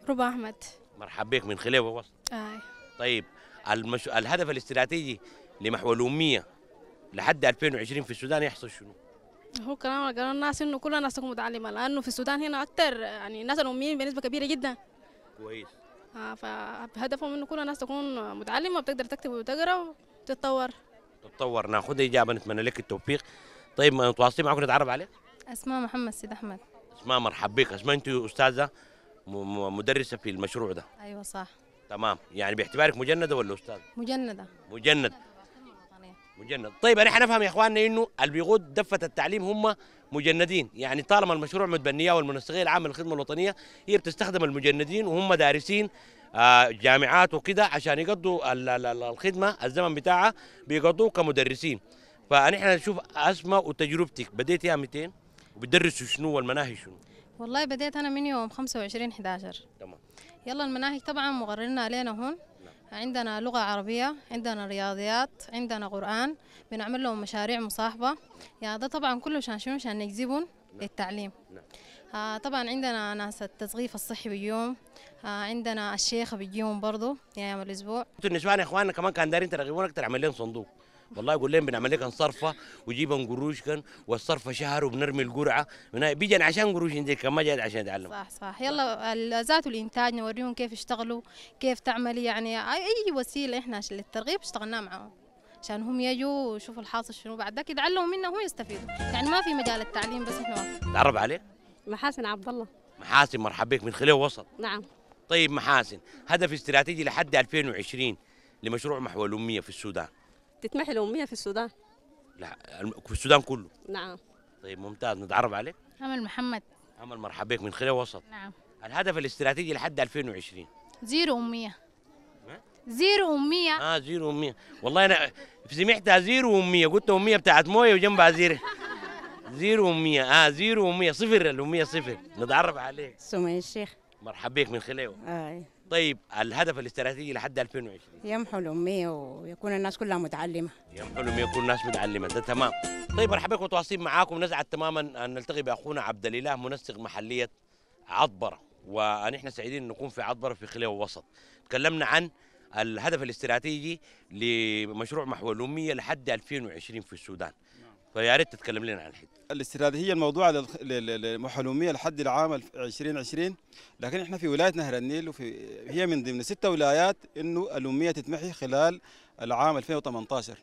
Speaker 1: ربا احمد مرحب بك من خليفه وسط آه. طيب المش... الهدف الاستراتيجي لمحو الاميه لحد 2020 في السودان يحصل شنو
Speaker 4: هو كلام الناس انه كل الناس تكون متعلمه لانه في السودان هنا اكثر يعني الناس الاميين بنسبه كبيره جدا كويس اه فهدفهم انه كل الناس تكون متعلمه وبتقدر تكتب وتقرا وتتطور
Speaker 1: تتطور ناخذ نعم، اجابه نتمنى لك التوفيق طيب متواصلين معكم نتعرف عليك
Speaker 4: اسماء محمد سيد احمد
Speaker 1: اسماء مرحب بك اسماء انت استاذه مدرسه في المشروع ده ايوه صح تمام يعني باعتبارك مجنده ولا استاذ مجنده مجند مجند طيب يعني انا نفهم يا اخواننا انه اللي بيقود دفه التعليم هم مجندين يعني طالما المشروع متبنيه والمنسقيه العامه للخدمه الوطنيه هي بتستخدم المجندين وهم دارسين آه، جامعات وكده عشان يقضوا الخدمه الزمن بتاعها بيقضوه كمدرسين فنحن نشوف اسماء وتجربتك بديت يا 200 وبتدرسوا شنو والمناهج شنو
Speaker 4: والله بديت انا من يوم 25 11 تمام يلا المناهج طبعا مقررنا علينا هون عندنا لغة عربية عندنا رياضيات عندنا قرآن بنعمل لهم مشاريع مصاحبة يعني ده طبعا كله عشان شنو عشان نجذبهم نعم. للتعليم نعم. آه طبعا عندنا ناس التسقيف الصحي بيجيهم آه عندنا الشيخ بيجيهم برضه يوم الاسبوع
Speaker 1: انتوا النسوان اخواننا كمان كان دايرين ترغبون اكثر عمل لهم صندوق والله يقول لهم بنعمل لك صرفه وجيبهم قروش كان والصرفه شهر وبنرمي القرعه بيجن عشان قروش عندك ما جاي عشان يتعلم
Speaker 4: صح صح يلا ذات الانتاج نوريهم كيف يشتغلوا كيف تعملي يعني اي وسيله احنا للترغيب اشتغلناها معاهم عشان هم يجوا ويشوفوا الحاصل شنو بعد ذاك يتعلموا منه هم يستفيدوا يعني ما في مجال التعليم بس احنا
Speaker 1: تعرف عليه
Speaker 6: محاسن عبد الله
Speaker 1: محاسن مرحبا بك من خليه وسط نعم طيب محاسن هدف استراتيجي لحد 2020 لمشروع محو الأمية في السودان
Speaker 6: تتمحي
Speaker 2: الاميه في السودان
Speaker 1: لا في السودان كله نعم طيب ممتاز نتعرف عليك امل محمد امل مرحبا بك من خلال وسط نعم الهدف الاستراتيجي لحد 2020
Speaker 4: زيرو اميه زيرو اميه
Speaker 1: اه زيرو اميه والله انا سمعتها زيرو اميه قلت اميه بتاعت مويه وجنبها زيرو زيرو اميه اه زيرو اميه صفر الاميه صفر نتعرف عليك سمية الشيخ مرحبا بك من خلاوه اي آه. إيه. طيب الهدف الاستراتيجي لحد 2020
Speaker 8: يمحو الاميه ويكون الناس كلها متعلمه
Speaker 1: يمحو الاميه يكون الناس متعلمه ده تمام طيب مرحبا بكم متواصلين معاكم نزعت تماما ان نلتقي باخونا عبد الاله منسق محليه عطبره ونحن سعيدين ان نكون في عطبره في خليه وسط تكلمنا عن الهدف الاستراتيجي لمشروع محو الاميه لحد 2020 في السودان فيا ريت تتكلم لنا عن الحد
Speaker 7: الاستراتيجيه الموضوعه للمحلوميه لحد العام 2020 لكن احنا في ولايه نهر النيل وفي هي من ضمن ست ولايات انه الاميه تتمحي خلال العام 2018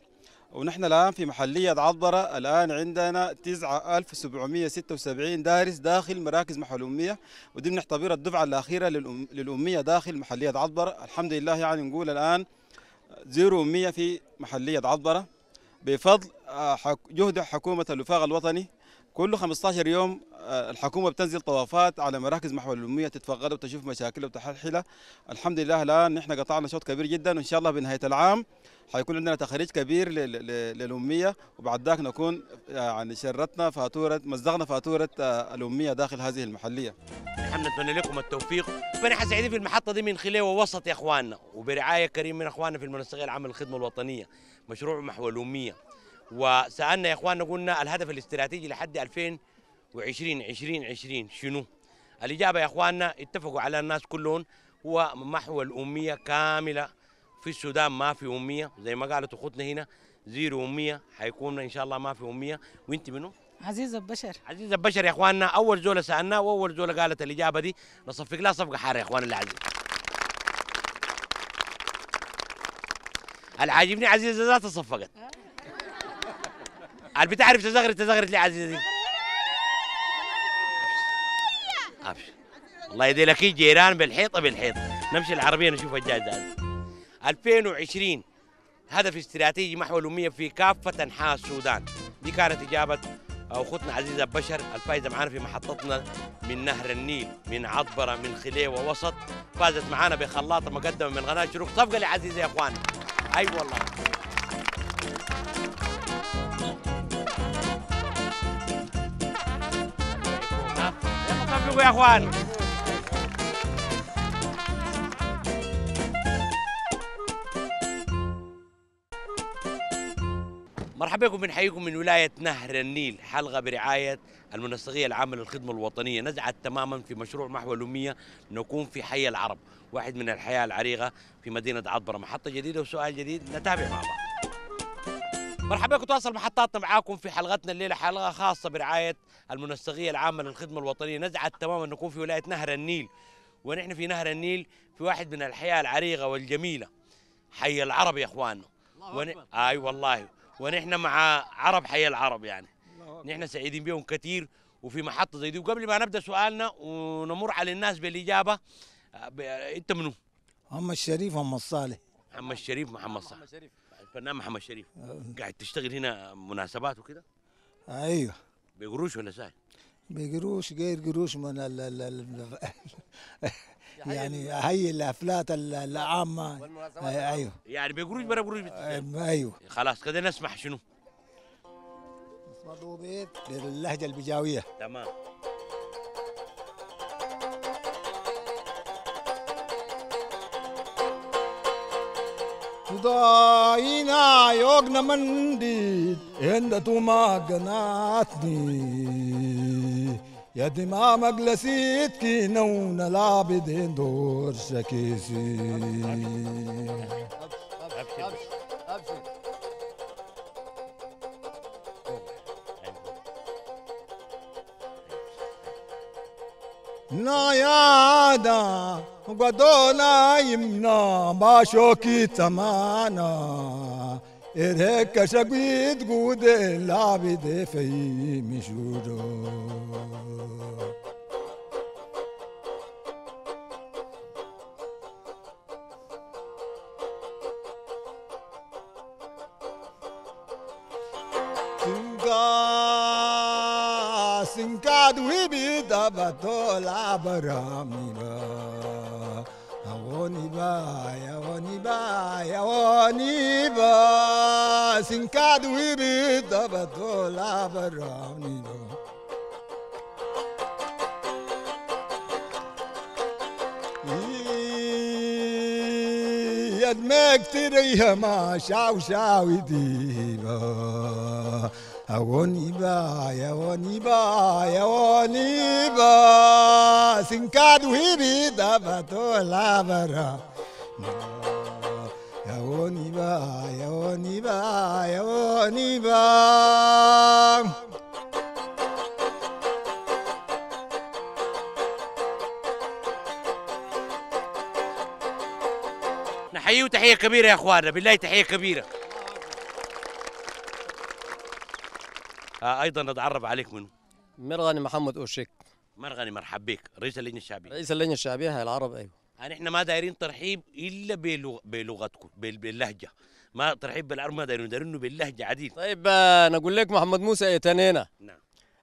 Speaker 7: ونحن الان في محليه عضره الان عندنا 9776 دارس داخل مراكز محلوميه ودي بنعتبرها الدفعه الاخيره للاميه داخل محليه عضره الحمد لله يعني نقول الان زيرو اميه في محليه عضره بفضل آه، جهد حكومة الوفاق الوطني كل 15 يوم آه، الحكومة بتنزل طوافات على مراكز محور الأمية تتفقد وتشوف مشاكل وتحلحلها الحمد لله الآن نحن قطعنا شوط كبير جدا وإن شاء الله بنهاية العام حيكون عندنا تخريج كبير للأمية وبعد ذاك نكون آه، يعني شرتنا فاتورة مزقنا فاتورة الأمية داخل هذه المحلية
Speaker 1: نحن نتمنى لكم التوفيق فنحن سعيدين في المحطة دي من خلال ووسط يا إخواننا وبرعاية كريم من إخواننا في المنسقية العامة للخدمة الوطنية مشروع محور الأمية وسالنا يا اخواننا قلنا الهدف الاستراتيجي لحد 2020 2020 شنو؟ الاجابه يا اخواننا اتفقوا على الناس كلهم هو محو الاميه كامله في السودان ما في اميه زي ما قالت اخوتنا هنا زيرو اميه حيكون ان شاء الله ما في اميه وانت منو؟ عزيزه البشر عزيزه البشر يا اخواننا اول زول سالناه واول زول قالت الاجابه دي نصفق لها صفقه حاره يا اخواننا العزيز العاجبني عزيزه ذاتها صفقت اللي بتعرف تزغرت تزغرت لي عزيزتي ابشر الله يدي لك جيران بالحيطه بالحيطه نمشي العربيه نشوف الجاز ده 2020 هدف استراتيجي محو الاميه في كافه انحاء السودان دي كانت اجابه اخوتنا عزيزه بشر الفايزه معانا في محطتنا من نهر النيل من عطبره من خليه ووسط فازت معانا بخلاطه مقدمه من قناه شروق صفقه لعزيزه يا اخوان اي أيوة والله يا اخوان مرحبا بكم بنحييكم من ولاية نهر النيل حلقة برعاية المنسقية العامة للخدمة الوطنية نزعت تماما في مشروع محو الأمية نكون في حي العرب واحد من الحياة العريقة في مدينة عطبرة محطة جديدة وسؤال جديد نتابع مع بعض مرحبا بكم تواصل محطاتنا معاكم في حلقتنا الليلة حلقة خاصة برعاية المنسقيه العامه للخدمه الوطنيه نزعت تماما نكون في ولايه نهر النيل ونحن في نهر النيل في واحد من الحياه العريقه والجميله حي العرب يا اخواننا ون... اي آه والله ونحن مع عرب حي العرب يعني نحن سعيدين بهم كثير وفي محطه زي دي وقبل ما نبدا سؤالنا ونمر على الناس بالاجابه ب... انت منو؟
Speaker 5: محمد الشريف محمد صالح
Speaker 1: محمد الشريف محمد صالح الفنان محمد الشريف قاعد تشتغل هنا مناسبات وكذا ايوه بقروش ولا ساي؟
Speaker 5: بقروش غير قروش من ال ال ال يعني هي الافلات العامه ايوه
Speaker 1: يعني بقروش برا قروش ايوه خلاص كده نسمح شنو؟ نسمع ضوبيت للهجه البجاويه تمام
Speaker 5: تداينا يوغنا منديد عند توما قناتني يا دماء مجلسيت كي نون لابد دور شكيسي نايادا غدونا يمنا باشوكي تمانا إرهك شقيد قود اللعب دفي مشوجو سنكاد ويبي دبتو لابرامينا أغوني با يا غوني با يا غوني با سنكاد ويبي دبتو لابرامينا يد ما كتير ما شاو شاو يديبا أغنيبا يا غنيبا يا سنكادو سنكاد دابا دابتو لابرا يا غنيبا يا غنيبا يا غنيبا
Speaker 1: نحيي تحية كبيرة يا اخواننا بالله تحية كبيرة آه، ايضا نتعرف عليك منه مرغني محمد اوشيك مرغني مرحب بك رئيس اللجنه الشعبيه رئيس
Speaker 9: اللجنه الشعبيه هي العرب ايوه يعني احنا
Speaker 1: ما دايرين ترحيب الا بلغ... بلغتكم باللهجه ما ترحيب بالعرب ما دايرين دايرينه باللهجه
Speaker 9: عديد طيب آه، انا اقول لك محمد موسى ايتانينا نعم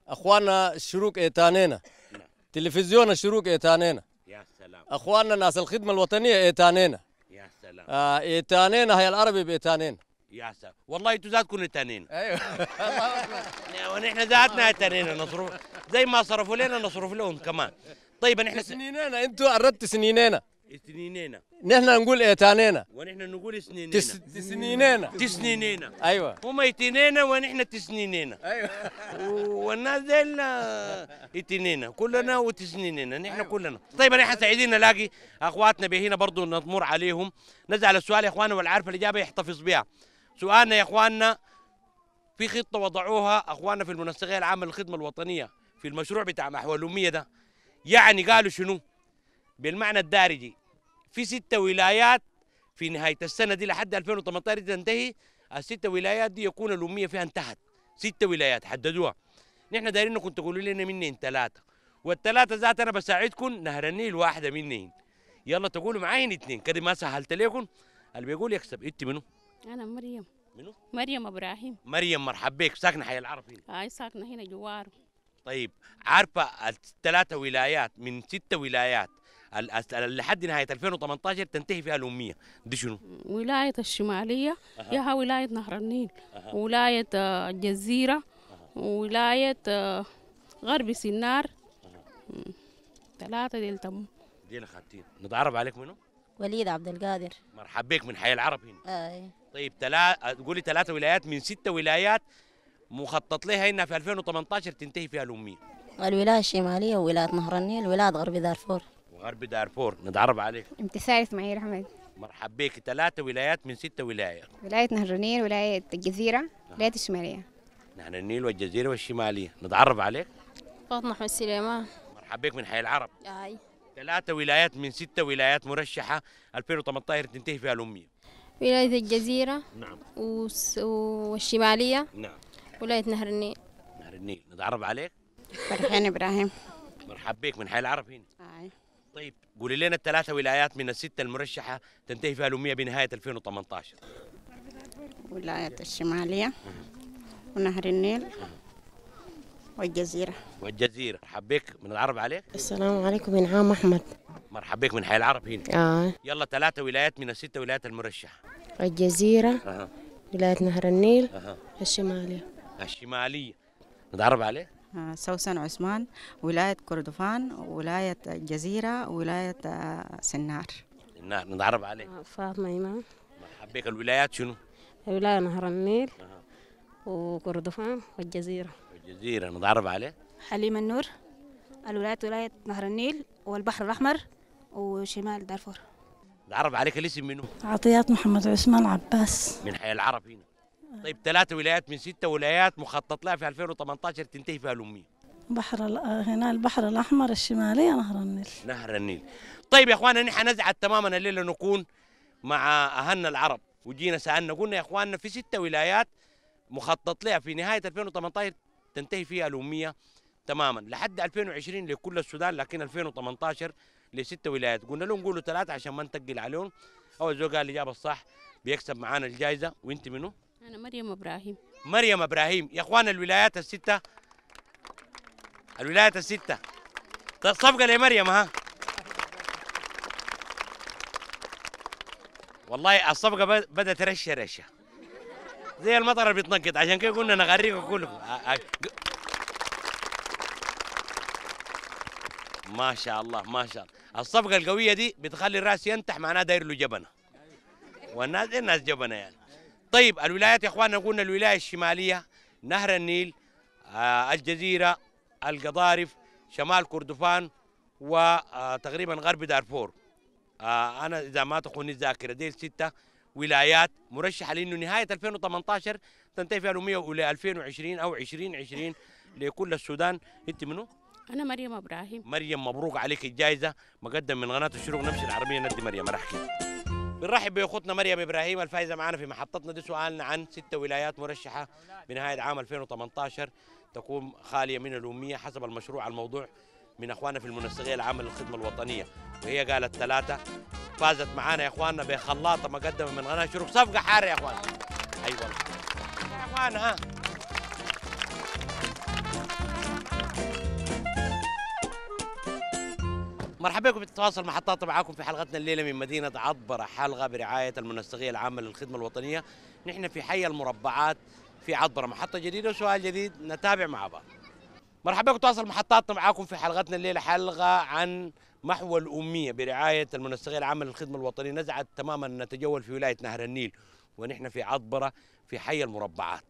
Speaker 9: اخواننا الشروق ايتانينا نعم تلفزيون الشروق ايتانينا يا سلام اخواننا ناس الخدمه الوطنيه ايتانينا يا سلام آه ايتانينا هي العربي بايتانينا
Speaker 1: يا سلام والله انتوا ذاتكم تانيين ايوه نعم، ونحن ذاتنا تانيين نصرف زي ما صرفوا لنا نصرف لهم كمان طيب نحن سنينينا انتوا قربت سنينينا سنينينا
Speaker 9: نحن نقول ايه تانينا ونحن نقول سنينينا تس... تسنينينا
Speaker 1: تسنينينا ايوه هم ايتينينا ونحن تسنينينا ايوه والناس ديلنا ايتينينا كلنا أيوة. وتسنينينا نحن أيوة. كلنا طيب نحن سعيدين نلاقي اخواتنا بهنا برضه نضمر عليهم نزل السؤال يا اخوانا والعارف الاجابه يحتفظ بها سؤالنا يا اخواننا في خطه وضعوها اخواننا في المنسقيه العامه للخدمه الوطنيه في المشروع بتاع محور الاميه ده يعني قالوا شنو بالمعنى الدارجي في ستة ولايات في نهاية السنة دي لحد 2018 تنتهي الستة ولايات دي يكون الأمية فيها انتهت ستة ولايات حددوها نحن دايرين كنت تقولوا لنا منين ثلاثة والثلاثة ذات أنا بساعدكم نهر النيل واحدة منين يلا تقولوا معاين اثنين كده ما سهلت لكم اللي بيقول يكسب انت منه
Speaker 6: انا مريم منو؟ مريم ابراهيم
Speaker 1: مريم مرحب بك ساكنه حي العرب هنا
Speaker 6: اي ساكنه هنا جوار
Speaker 1: طيب عارفه الثلاثه ولايات من ستة ولايات لحد نهايه 2018 تنتهي فيها الاميه دي شنو؟
Speaker 6: ولايه الشماليه أه. ياها ولايه نهر النيل أه. ولايه الجزيره أه. ولايه غرب سنار ثلاثه ديل تم
Speaker 1: ديل خاتين نتعرف عليك منو؟
Speaker 4: وليد عبد القادر
Speaker 1: مرحب بك من حي العرب هنا آه، اي طيب تلا... تقولي ثلاثة ولايات من ستة ولايات مخطط لها انها في 2018 تنتهي فيها الاميه.
Speaker 4: الولايه الشماليه وولايه نهر النيل ولايه غرب دارفور.
Speaker 1: وغرب دارفور نتعرف عليك.
Speaker 4: امتثال اسماعيل
Speaker 2: معي احمد.
Speaker 1: مرحب بك ثلاثة ولايات من ستة ولايات.
Speaker 2: ولاية نهر النيل، ولاية الجزيرة، نعم. ولاية الشمالية.
Speaker 1: نهر النيل والجزيرة والشمالية، نتعرف عليك.
Speaker 2: فاطمة أحمد
Speaker 4: سليمان.
Speaker 1: مرحب بك من حي العرب. اي ثلاثة ولايات من ستة ولايات مرشحة 2018 تنتهي فيها الأمية.
Speaker 4: ولاية الجزيرة نعم والشمالية نعم ولاية نهر النيل
Speaker 1: نهر النيل نتعرف عليك
Speaker 4: فرحين إبراهيم
Speaker 1: مرحب بك من حي العرب هنا طيب قولي لنا الثلاثة ولايات من الستة المرشحة تنتهي فيها الأمية بنهاية 2018
Speaker 2: ولاية الشمالية ونهر النيل والجزيرة
Speaker 1: والجزيرة حبيك من العرب عليك السلام
Speaker 2: عليكم من عام أحمد
Speaker 1: مرحبا بك من حي العرب هنا آه يلا ثلاثة ولايات من الستة ولايات المرشحة
Speaker 2: الجزيرة أه. ولاية نهر النيل أه. الشمالية
Speaker 1: الشمالية نتعرف عليه
Speaker 2: آه سوسن عثمان ولاية كردفان ولاية الجزيرة ولاية آه، سنار
Speaker 1: سنار نتعرف عليه آه
Speaker 2: فاطمة إمام
Speaker 1: مرحبا بك الولايات شنو؟
Speaker 2: ولاية نهر النيل أه. وكردفان والجزيرة
Speaker 1: جزيرة نتعرف عليه
Speaker 2: حليم النور الولايات ولاية نهر النيل والبحر الأحمر وشمال دارفور
Speaker 1: نتعرف عليك الاسم منو؟
Speaker 3: عطيات محمد عثمان عباس
Speaker 1: من حي العرب هنا طيب ثلاثة ولايات من ستة ولايات مخطط لها في 2018 تنتهي فيها الأمية
Speaker 3: بحر هنا البحر الاحمر الشمالي نهر النيل
Speaker 1: نهر النيل طيب يا اخوانا نحن نزعل تماما الليله نكون مع اهلنا العرب وجينا سالنا قلنا يا اخواننا في ستة ولايات مخطط لها في نهايه 2018 تنتهي فيها الاميه تماما لحد 2020 لكل السودان لكن 2018 لست ولايات قلنا لهم قولوا ثلاثه عشان ما نتقل عليهم اول زوج قال الاجابه الصح بيكسب معانا الجائزه وانت منو؟
Speaker 6: انا مريم ابراهيم
Speaker 1: مريم ابراهيم يا اخوان الولايات السته الولايات السته طيب، صفقه لمريم ها والله الصفقه بدات رشه رشه زي المطر اللي بيتنقط عشان كده قلنا نغريكم كلكم ما شاء الله ما شاء الله الصفقه القويه دي بتخلي الراس ينتح معناه داير له جبنه والناس دي الناس جبنه يعني طيب الولايات يا اخواننا قلنا الولايه الشماليه نهر النيل آه الجزيره القضارف شمال كردفان وتقريبا غرب دارفور آه انا اذا ما تخوني الذاكره دي سته ولايات مرشحه لانه نهايه 2018 تنتهي فيها الاميه 2020 او 2020 لكل السودان انت منو؟
Speaker 6: انا مريم ابراهيم
Speaker 1: مريم مبروك عليك الجائزه مقدم من قناه الشروق نفس العربيه ندي مريم احكي بنرحب باخوتنا مريم ابراهيم الفائزه معنا في محطتنا دي سؤالنا عن ست ولايات مرشحه بنهايه عام 2018 تكون خاليه من الاميه حسب المشروع الموضوع من اخواننا في المنسقيه العامه للخدمه الوطنيه وهي قالت ثلاثه فازت معانا يا اخواننا بخلاطه مقدمه من قناه شروق صفقه حاره يا اخوان اي والله يا اخوان ها مرحبا بكم بالتواصل محطات معاكم في حلقتنا الليلة من مدينة عطبرة حلقة برعاية المنسقية العامة للخدمة الوطنية نحن في حي المربعات في عطبرة محطة جديدة وسؤال جديد نتابع مع بعض مرحبا بكم تواصل محطاتنا معاكم في حلقتنا الليلة حلقة عن محو الأمية برعاية المنسقية العامة للخدمة الوطنية نزعت تماما نتجول في ولاية نهر النيل ونحن في عطبرة في حي المربعات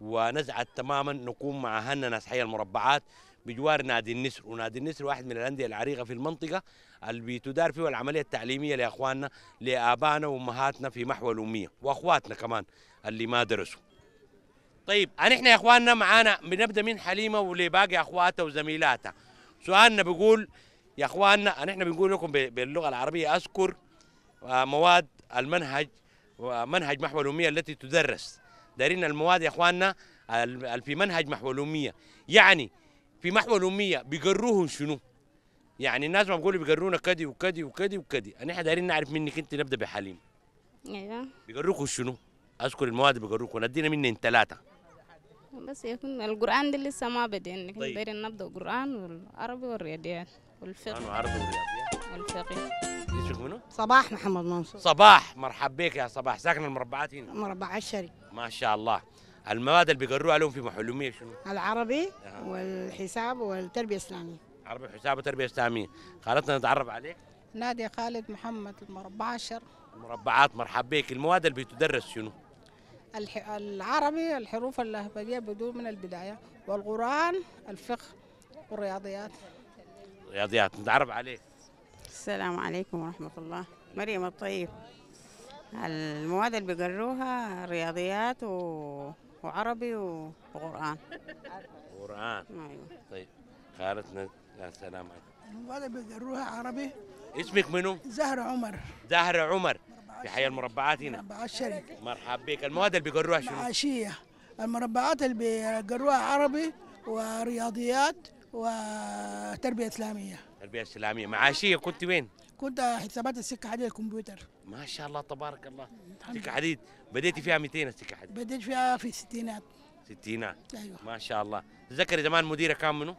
Speaker 1: ونزعت تماما نقوم مع هنا ناس حي المربعات بجوار نادي النسر ونادي النسر واحد من الانديه العريقه في المنطقه اللي بتدار فيه العمليه التعليميه لاخواننا لابائنا وامهاتنا في محو الاميه واخواتنا كمان اللي ما درسوا طيب نحن يا اخواننا معانا بنبدا من حليمه ولباقي اخواتها وزميلاتها سؤالنا بيقول يا اخواننا نحن بنقول لكم باللغه العربيه اذكر آه، مواد المنهج منهج محو الاميه التي تدرس دارين المواد يا اخواننا في منهج محو الاميه يعني في محو الاميه بيقروهم شنو يعني الناس ما بيقولوا بيقرونا كدي وكدي وكدي وكدي احنا دايرين نعرف منك انت نبدا بحليم ايوه بيقروكم شنو اذكر المواد بيقروكم ادينا منين ثلاثه
Speaker 2: بس يكون القران ده لسه ما بدا لكن طيب. دايرين نبدا القران والعربي والرياضيات والفقه والفقه إيه منو؟
Speaker 1: صباح محمد منصور صباح مرحب بك يا صباح ساكن المربعات هنا مربع الشري ما شاء الله المواد اللي بيقروها لهم في محلوميه شنو؟
Speaker 3: العربي آه. والحساب والتربيه الاسلاميه
Speaker 1: عربي حساب وتربيه اسلاميه خالتنا نتعرف عليك
Speaker 3: نادي خالد محمد المربع عشر
Speaker 1: المربعات مرحب بك المواد اللي بتدرس شنو؟
Speaker 3: الح... العربي الحروف اللهجيه بدون من البدايه والقران الفقه والرياضيات
Speaker 1: رياضيات نتعرف عليه
Speaker 3: السلام عليكم ورحمة الله مريم
Speaker 2: الطيب المواد اللي بيقروها رياضيات و...
Speaker 3: وعربي وقرآن
Speaker 1: قرآن أيوة طيب خالتنا يا سلام عليكم المواد اللي بيقروها عربي اسمك منو؟ زهر عمر زهر عمر في حي المربعات هنا مربعات الشرق مرحب بك المواد اللي بيقروها شنو؟
Speaker 3: عشية المربعات اللي بيقروها عربي ورياضيات وتربيه اسلاميه
Speaker 1: تربيه اسلاميه معاشيه كنت وين
Speaker 3: كنت حسابات السكه حديد الكمبيوتر
Speaker 1: ما شاء الله تبارك الله سكه حديد بديتي فيها 200 سكه حديد بديت فيها في الستينات ستينات ايوه ما شاء الله تذكري زمان مديرك كان منو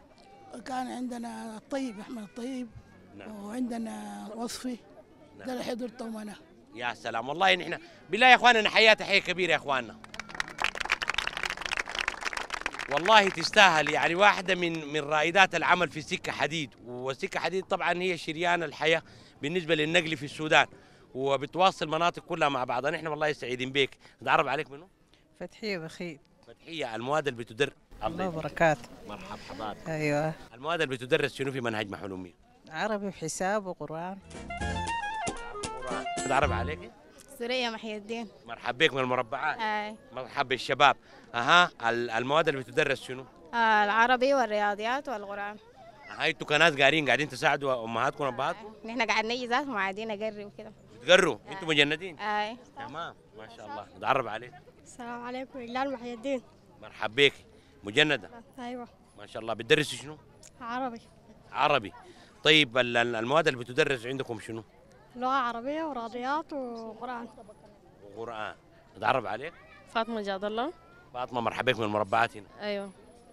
Speaker 1: كان
Speaker 3: عندنا الطيب احمد الطيب نعم. وعندنا وصفي نعم. ده اللي حضرتهم
Speaker 1: انا يا سلام والله نحن بالله يا اخواننا حياة تحيه كبيره يا اخواننا والله تستاهل يعني واحدة من من رائدات العمل في سكة حديد وسكة حديد طبعا هي شريان الحياة بالنسبة للنقل في السودان وبتواصل مناطق كلها مع بعضها نحن والله سعيدين بيك نتعرف عليك منو؟ فتحية بخيت فتحية المواد اللي بتدر الله بركاته مرحبا ايوه المواد اللي بتدرس شنو في منهج محلومية؟
Speaker 3: عربي وحساب وقرآن
Speaker 1: نتعرف عليك؟
Speaker 4: سوريا محي الدين
Speaker 1: مرحبا بك من المربعات اي مرحبا بالشباب اها المواد اللي بتدرس شنو؟
Speaker 4: آه، العربي والرياضيات والقران
Speaker 1: اها انتوا كناس قاعدين قاعدين تساعدوا امهاتكم وابهاتكم؟
Speaker 4: آه، نحن قاعدين نيجي ذاتهم قاعدين اقري وكده
Speaker 1: بتقروا؟ آه. انتوا مجندين؟
Speaker 4: اي تمام ما شاء الله نتعرف عليك السلام عليكم الا محي
Speaker 1: الدين مرحبا بك مجنده ايوه ما شاء الله بتدرسي شنو؟ عربي عربي طيب المواد اللي بتدرس عندكم شنو؟
Speaker 4: لغه عربيه ورياضيات وقران
Speaker 1: وقران نتعرف عليك
Speaker 4: فاطمه جاد الله
Speaker 1: فاطمه مرحبا بك من المربعات هنا ايوه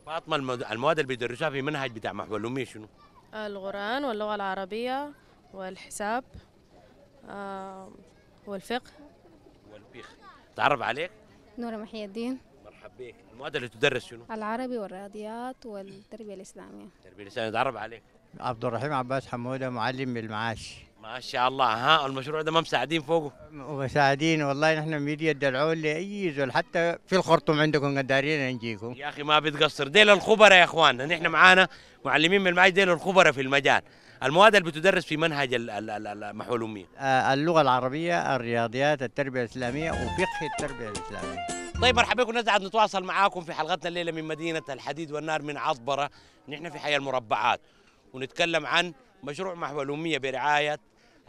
Speaker 1: فاطمه المواد اللي بيدرسوها في منهج بتاع محو الامي شنو؟
Speaker 4: القران واللغه العربيه والحساب آه
Speaker 1: والفقه والفقه تعرف عليك
Speaker 4: نورة محي الدين
Speaker 1: مرحبا بك المواد اللي تدرس شنو؟
Speaker 4: العربي والرياضيات والتربيه الاسلاميه
Speaker 1: التربيه الاسلاميه تعرف عليك
Speaker 8: عبد الرحيم عباس حموده معلم بالمعاش
Speaker 1: ما شاء الله ها المشروع ده ما مساعدين فوقه مساعدين والله نحن ميديا الدلعون لاي زول حتى في الخرطوم عندكم قدارين نجيكم يا اخي ما بتقصر ديل الخبراء يا اخواننا نحن معانا معلمين من المعاهد ديل الخبراء في المجال المواد اللي بتدرس في منهج محو الاميه
Speaker 8: آه، اللغه
Speaker 5: العربيه الرياضيات التربيه الاسلاميه وفقه التربيه الاسلاميه
Speaker 1: طيب مرحبا بكم نسعد نتواصل معاكم في حلقتنا الليله من مدينه الحديد والنار من عطبره نحن في حي المربعات ونتكلم عن مشروع محو الاميه برعايه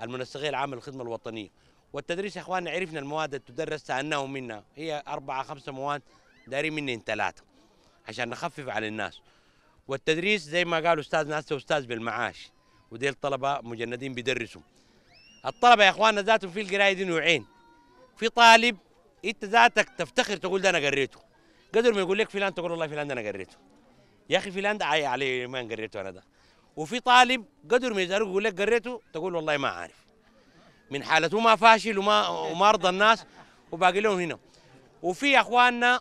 Speaker 1: المنسقيه العامه للخدمه الوطنيه والتدريس يا اخواننا عرفنا المواد اللي تدرس سالناهم منها هي اربعه خمسه مواد داري منين ثلاثه عشان نخفف على الناس والتدريس زي ما قال استاذ ناس استاذ بالمعاش ودي الطلبه مجندين بيدرسوا الطلبه يا اخواننا ذاتهم في القرايه دي نوعين في طالب انت ذاتك تفتخر تقول ده انا قريته قدر ما يقول لك فلان تقول والله فلان ده انا قريته يا اخي فلان ده علي ما قريته انا ده وفي طالب قدر ما يزعلوك يقول لك قريته تقول والله ما عارف من حالته ما فاشل وما وما ارضى الناس وباقي لهم هنا وفي اخواننا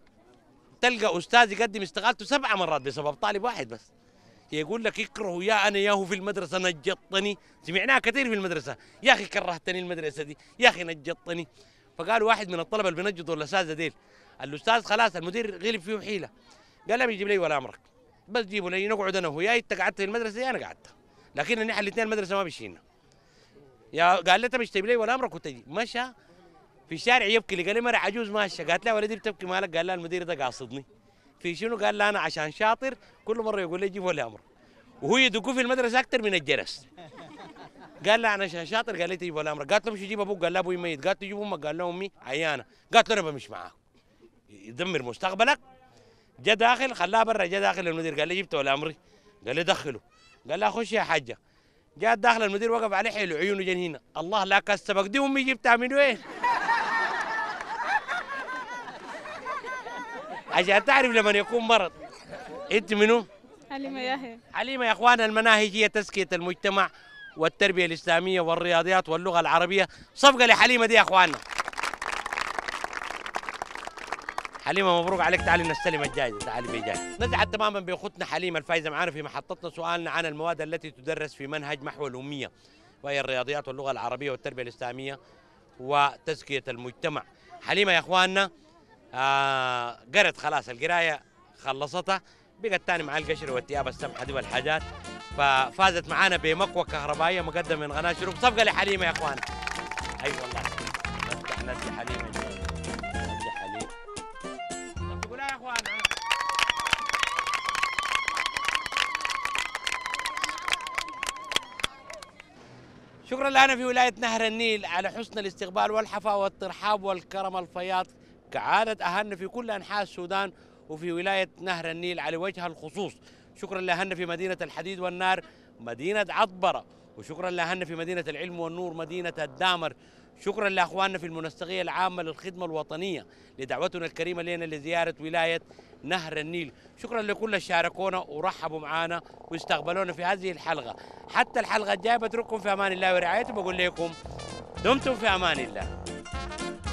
Speaker 1: تلقى استاذ يقدم استقالته سبع مرات بسبب طالب واحد بس يقول لك اكرهوا يا انا يا هو في المدرسه نجطني سمعناها كثير في المدرسه يا اخي كرهتني المدرسه دي يا اخي نجطني فقال واحد من الطلبه اللي بينجطوا الاساتذه ديل الأستاذ خلاص المدير غلب فيه حيلة قال لهم يجيب لي ولا أمرك بس جيبوا لي نقعد انا وياي انت قعدت في المدرسه انا قعدت لكن نحن الاثنين المدرسه ما مشينا يا قال لي انت تجيب لي ولا امرك كنت مشى في الشارع يبكي لي قال لي مرة عجوز ماشيه قالت لها ولدي بتبكي مالك قال لها المدير ده قاصدني في شنو قال لها انا عشان شاطر كل مره يقول لي جيبوا لي امر وهو يدقوا في المدرسه اكثر من الجرس قال لها انا عشان شاطر قال لي تجيبوا لي امر قالت له مش يجيب ابوك قال له ابوي ميت قالت له جيب امك قال له امي عيانه قالت له انا بمشي معاك يدمر مستقبلك جا داخل خلاه برا جا داخل المدير قال لي جبته ولا امري قال لي دخله قال لها خش يا حاجه جاء داخل المدير وقف عليه حيل عيونه جن هنا الله لا كسبك دي امي جبتها من وين عشان تعرف لما يكون مرض انت منو حليمه يحيى حليمه يا اخوانا المناهج هي تزكيه المجتمع والتربيه الاسلاميه والرياضيات واللغه العربيه صفقه لحليمه دي يا اخواننا حليمه مبروك عليك تعالي نستلم الجائزه تعالي بجائزه نزعت تماما باختنا حليمه الفائزه معنا في محطتنا سؤالنا عن المواد التي تدرس في منهج محو الاميه وهي الرياضيات واللغه العربيه والتربيه الاسلاميه وتزكيه المجتمع حليمه يا اخواننا آه قرت خلاص القرايه خلصتها بقت تاني مع القشر والثياب السمحه دي والحاجات ففازت معانا بمقوى كهربائيه مقدمه من قناه شروق صفقه لحليمه يا اخوان اي أيوة والله شكرا لنا في ولاية نهر النيل على حسن الاستقبال والحفاء والترحاب والكرم الفياض كعادة أهلنا في كل أنحاء السودان وفي ولاية نهر النيل على وجه الخصوص شكرا لأهلنا في مدينة الحديد والنار مدينة عطبرة وشكرا لأهلنا في مدينة العلم والنور مدينة الدامر شكرا لاخواننا في المنسقيه العامه للخدمه الوطنيه لدعوتنا الكريمه لنا لزياره ولايه نهر النيل شكرا لكل اللي شاركونا ورحبوا معنا واستقبلونا في هذه الحلقه حتى الحلقه الجايه بترككم في امان الله ورعايته بقول لكم دمتم في امان الله